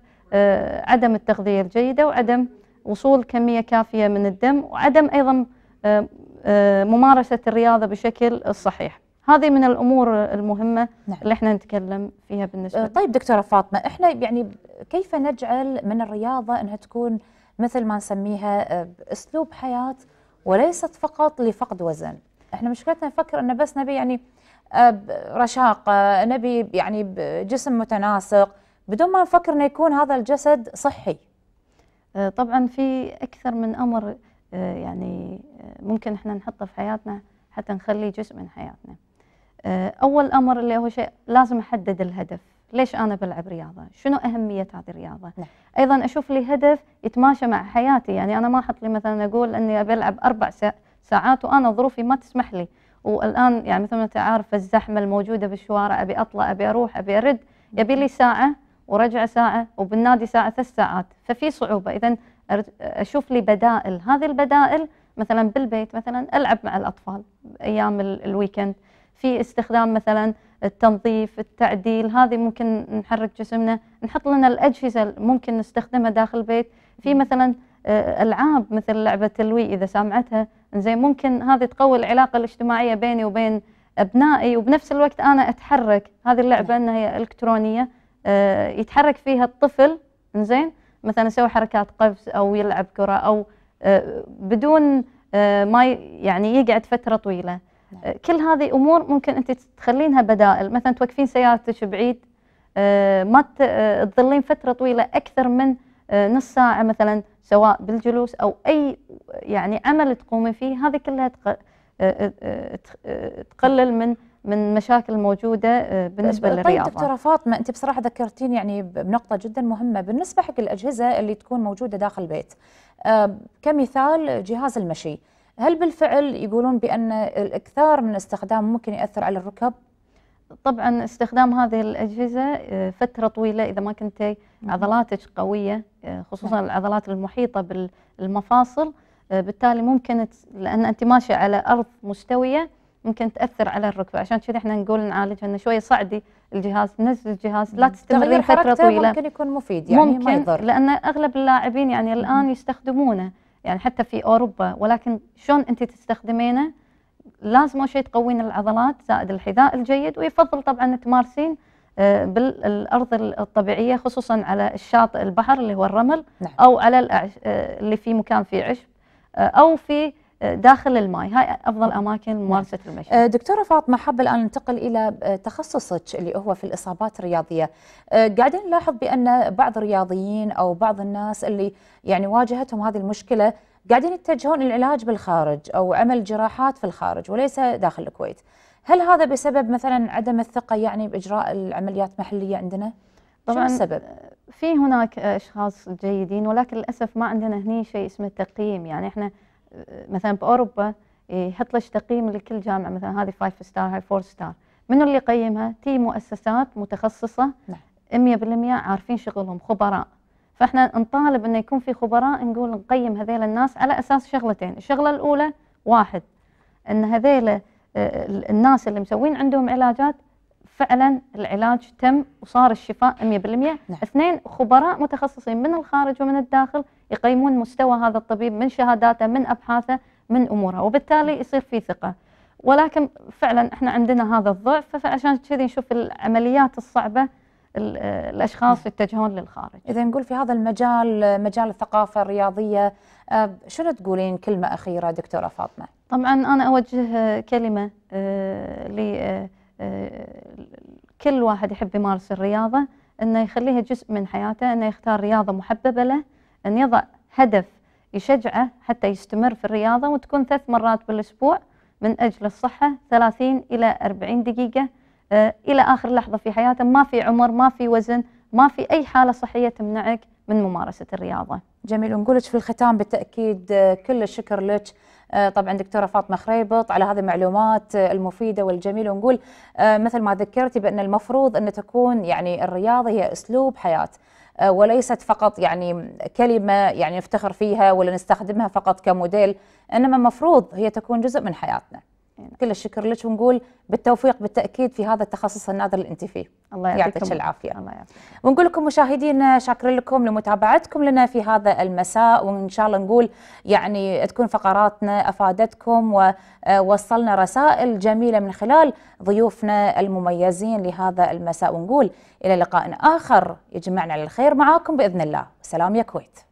عدم التغذيه الجيده وعدم وصول كميه كافيه من الدم وعدم ايضا آه، آه، ممارسة الرياضة بشكل الصحيح هذه من الامور المهمه نعم. اللي احنا نتكلم فيها بالنسبه آه، طيب دكتوره فاطمه احنا يعني كيف نجعل من الرياضه انها تكون مثل ما نسميها اسلوب حياه وليست فقط لفقد وزن احنا مشكلتنا نفكر انه بس نبي يعني رشاقه نبي يعني جسم متناسق بدون ما نفكر انه يكون هذا الجسد صحي طبعا في اكثر من امر آه، يعني آه، ممكن احنا نحطه في حياتنا حتى نخليه جزء من حياتنا آه، اول امر اللي هو شيء لازم احدد الهدف ليش انا بلعب رياضه شنو اهميه هذه الرياضه نعم. ايضا اشوف لي هدف يتماشى مع حياتي يعني انا ما احط لي مثلا اقول اني بلعب اربع ساعات وانا ظروفي ما تسمح لي والان يعني مثل ما انت عارف الزحمه الموجوده بالشوارع ابي اطلع ابي اروح ابي ارد يبي لي ساعه ورجع ساعه وبالنادي ساعه ثلاث ساعات ففي صعوبه اذا اشوف لي بدائل هذه البدائل مثلا بالبيت مثلا العب مع الاطفال ايام الويكند في استخدام مثلا التنظيف التعديل هذه ممكن نحرك جسمنا نحط لنا الاجهزه ممكن نستخدمها داخل البيت في مثلا آه، العاب مثل لعبه الوي اذا سامعتها زين ممكن هذه تقوي العلاقه الاجتماعيه بيني وبين ابنائي وبنفس الوقت انا اتحرك هذه اللعبه انها هي الكترونيه آه، يتحرك فيها الطفل زين مثلا يسوي حركات قفز او يلعب كره او آه، بدون آه، ما يعني يقعد فتره طويله نعم. آه، كل هذه امور ممكن انت تخلينها بدائل مثلا توقفين سيارتك بعيد ما تظلين فتره طويله اكثر من نص ساعه مثلا سواء بالجلوس او اي يعني عمل تقومي فيه هذه كلها تقلل من من مشاكل موجوده آه، بالنسبه طيب للرياضه. طيب دكتوره فاطمه انت بصراحه ذكرتيني يعني بنقطه جدا مهمه بالنسبه حق الاجهزه اللي تكون موجوده داخل البيت. آه، كمثال جهاز المشي، هل بالفعل يقولون بان الاكثار من استخدامه ممكن ياثر على الركب؟ طبعا استخدام هذه الاجهزه آه، فتره طويله اذا ما كنت عضلاتك قويه خصوصا نعم. العضلات المحيطه بالمفاصل بالتالي ممكن لان انت ماشيه على ارض مستويه ممكن تاثر على الركبه عشان كذا احنا نقول نعالج انه شويه صعدي الجهاز نزل الجهاز لا تستمرين فتره طويله ممكن يكون مفيد يعني ممكن ما يضر لان اغلب اللاعبين يعني الان يستخدمونه يعني حتى في اوروبا ولكن شلون انت تستخدمينه لازم اول شيء تقوين العضلات زائد الحذاء الجيد ويفضل طبعا تمارسين آه، بالارض الطبيعيه خصوصا على الشاطئ البحر اللي هو الرمل نعم. او على آه، اللي في مكان فيه عشب آه، او في داخل الماء هاي افضل اماكن ممارسه المشي آه، دكتوره فاطمه حابه الان ننتقل الى آه، تخصصك اللي هو في الاصابات الرياضيه آه، قاعدين نلاحظ بان بعض الرياضيين او بعض الناس اللي يعني واجهتهم هذه المشكله قاعدين يتجهون للعلاج بالخارج او عمل جراحات في الخارج وليس داخل الكويت هل هذا بسبب مثلا عدم الثقه يعني باجراء العمليات محليه عندنا طبعا شو السبب في هناك اشخاص جيدين ولكن للاسف ما عندنا هني شيء اسمه تقييم يعني احنا مثلا باوروبا يحط إيه، لك تقييم لكل جامعه مثلا هذه 5 ستار هاي 4 ستار منو اللي يقيمها؟ تي مؤسسات متخصصه نعم 100% عارفين شغلهم خبراء فاحنا نطالب انه يكون في خبراء نقول نقيم هذيل الناس على اساس شغلتين، الشغله الاولى واحد ان هذيل آه، الناس اللي مسوين عندهم علاجات فعلا العلاج تم وصار الشفاء 100% نعم. اثنين خبراء متخصصين من الخارج ومن الداخل يقيمون مستوى هذا الطبيب من شهاداته من أبحاثه من أموره وبالتالي يصير في ثقة ولكن فعلا احنا عندنا هذا الضعف فعشان كذي نشوف العمليات الصعبة الاشخاص نعم. يتجهون للخارج. اذا نقول في هذا المجال مجال الثقافه الرياضيه أه، شنو تقولين كلمه اخيره دكتوره فاطمه؟ طبعا انا اوجه كلمه أه، ل كل واحد يحب يمارس الرياضة أنه يخليها جزء من حياته أنه يختار رياضة محببة له أن يضع هدف يشجعه حتى يستمر في الرياضة وتكون ثلاث مرات بالأسبوع من أجل الصحة 30 إلى 40 دقيقة آه، إلى آخر لحظة في حياته ما في عمر ما في وزن ما في أي حالة صحية تمنعك من ممارسة الرياضة جميل ونقولك في الختام بالتأكيد آه، كل الشكر لك آه، طبعا دكتوره فاطمه خريبط على هذه المعلومات آه، المفيده والجميله ونقول آه، مثل ما ذكرتي بان المفروض ان تكون يعني الرياضه هي اسلوب حياه وليست فقط يعني كلمه يعني نفتخر فيها ولا نستخدمها فقط كموديل انما المفروض هي تكون جزء من حياتنا. يعني. كل الشكر لك ونقول بالتوفيق بالتاكيد في هذا التخصص النادر اللي انت فيه الله يعطيك العافيه الله يعطيك ونقول لكم مشاهدينا شاكرين لكم لمتابعتكم لنا في هذا المساء وان شاء الله نقول يعني تكون فقراتنا افادتكم ووصلنا رسائل جميله من خلال ضيوفنا المميزين لهذا المساء ونقول الى لقاء اخر يجمعنا على الخير معاكم باذن الله سلام يا كويت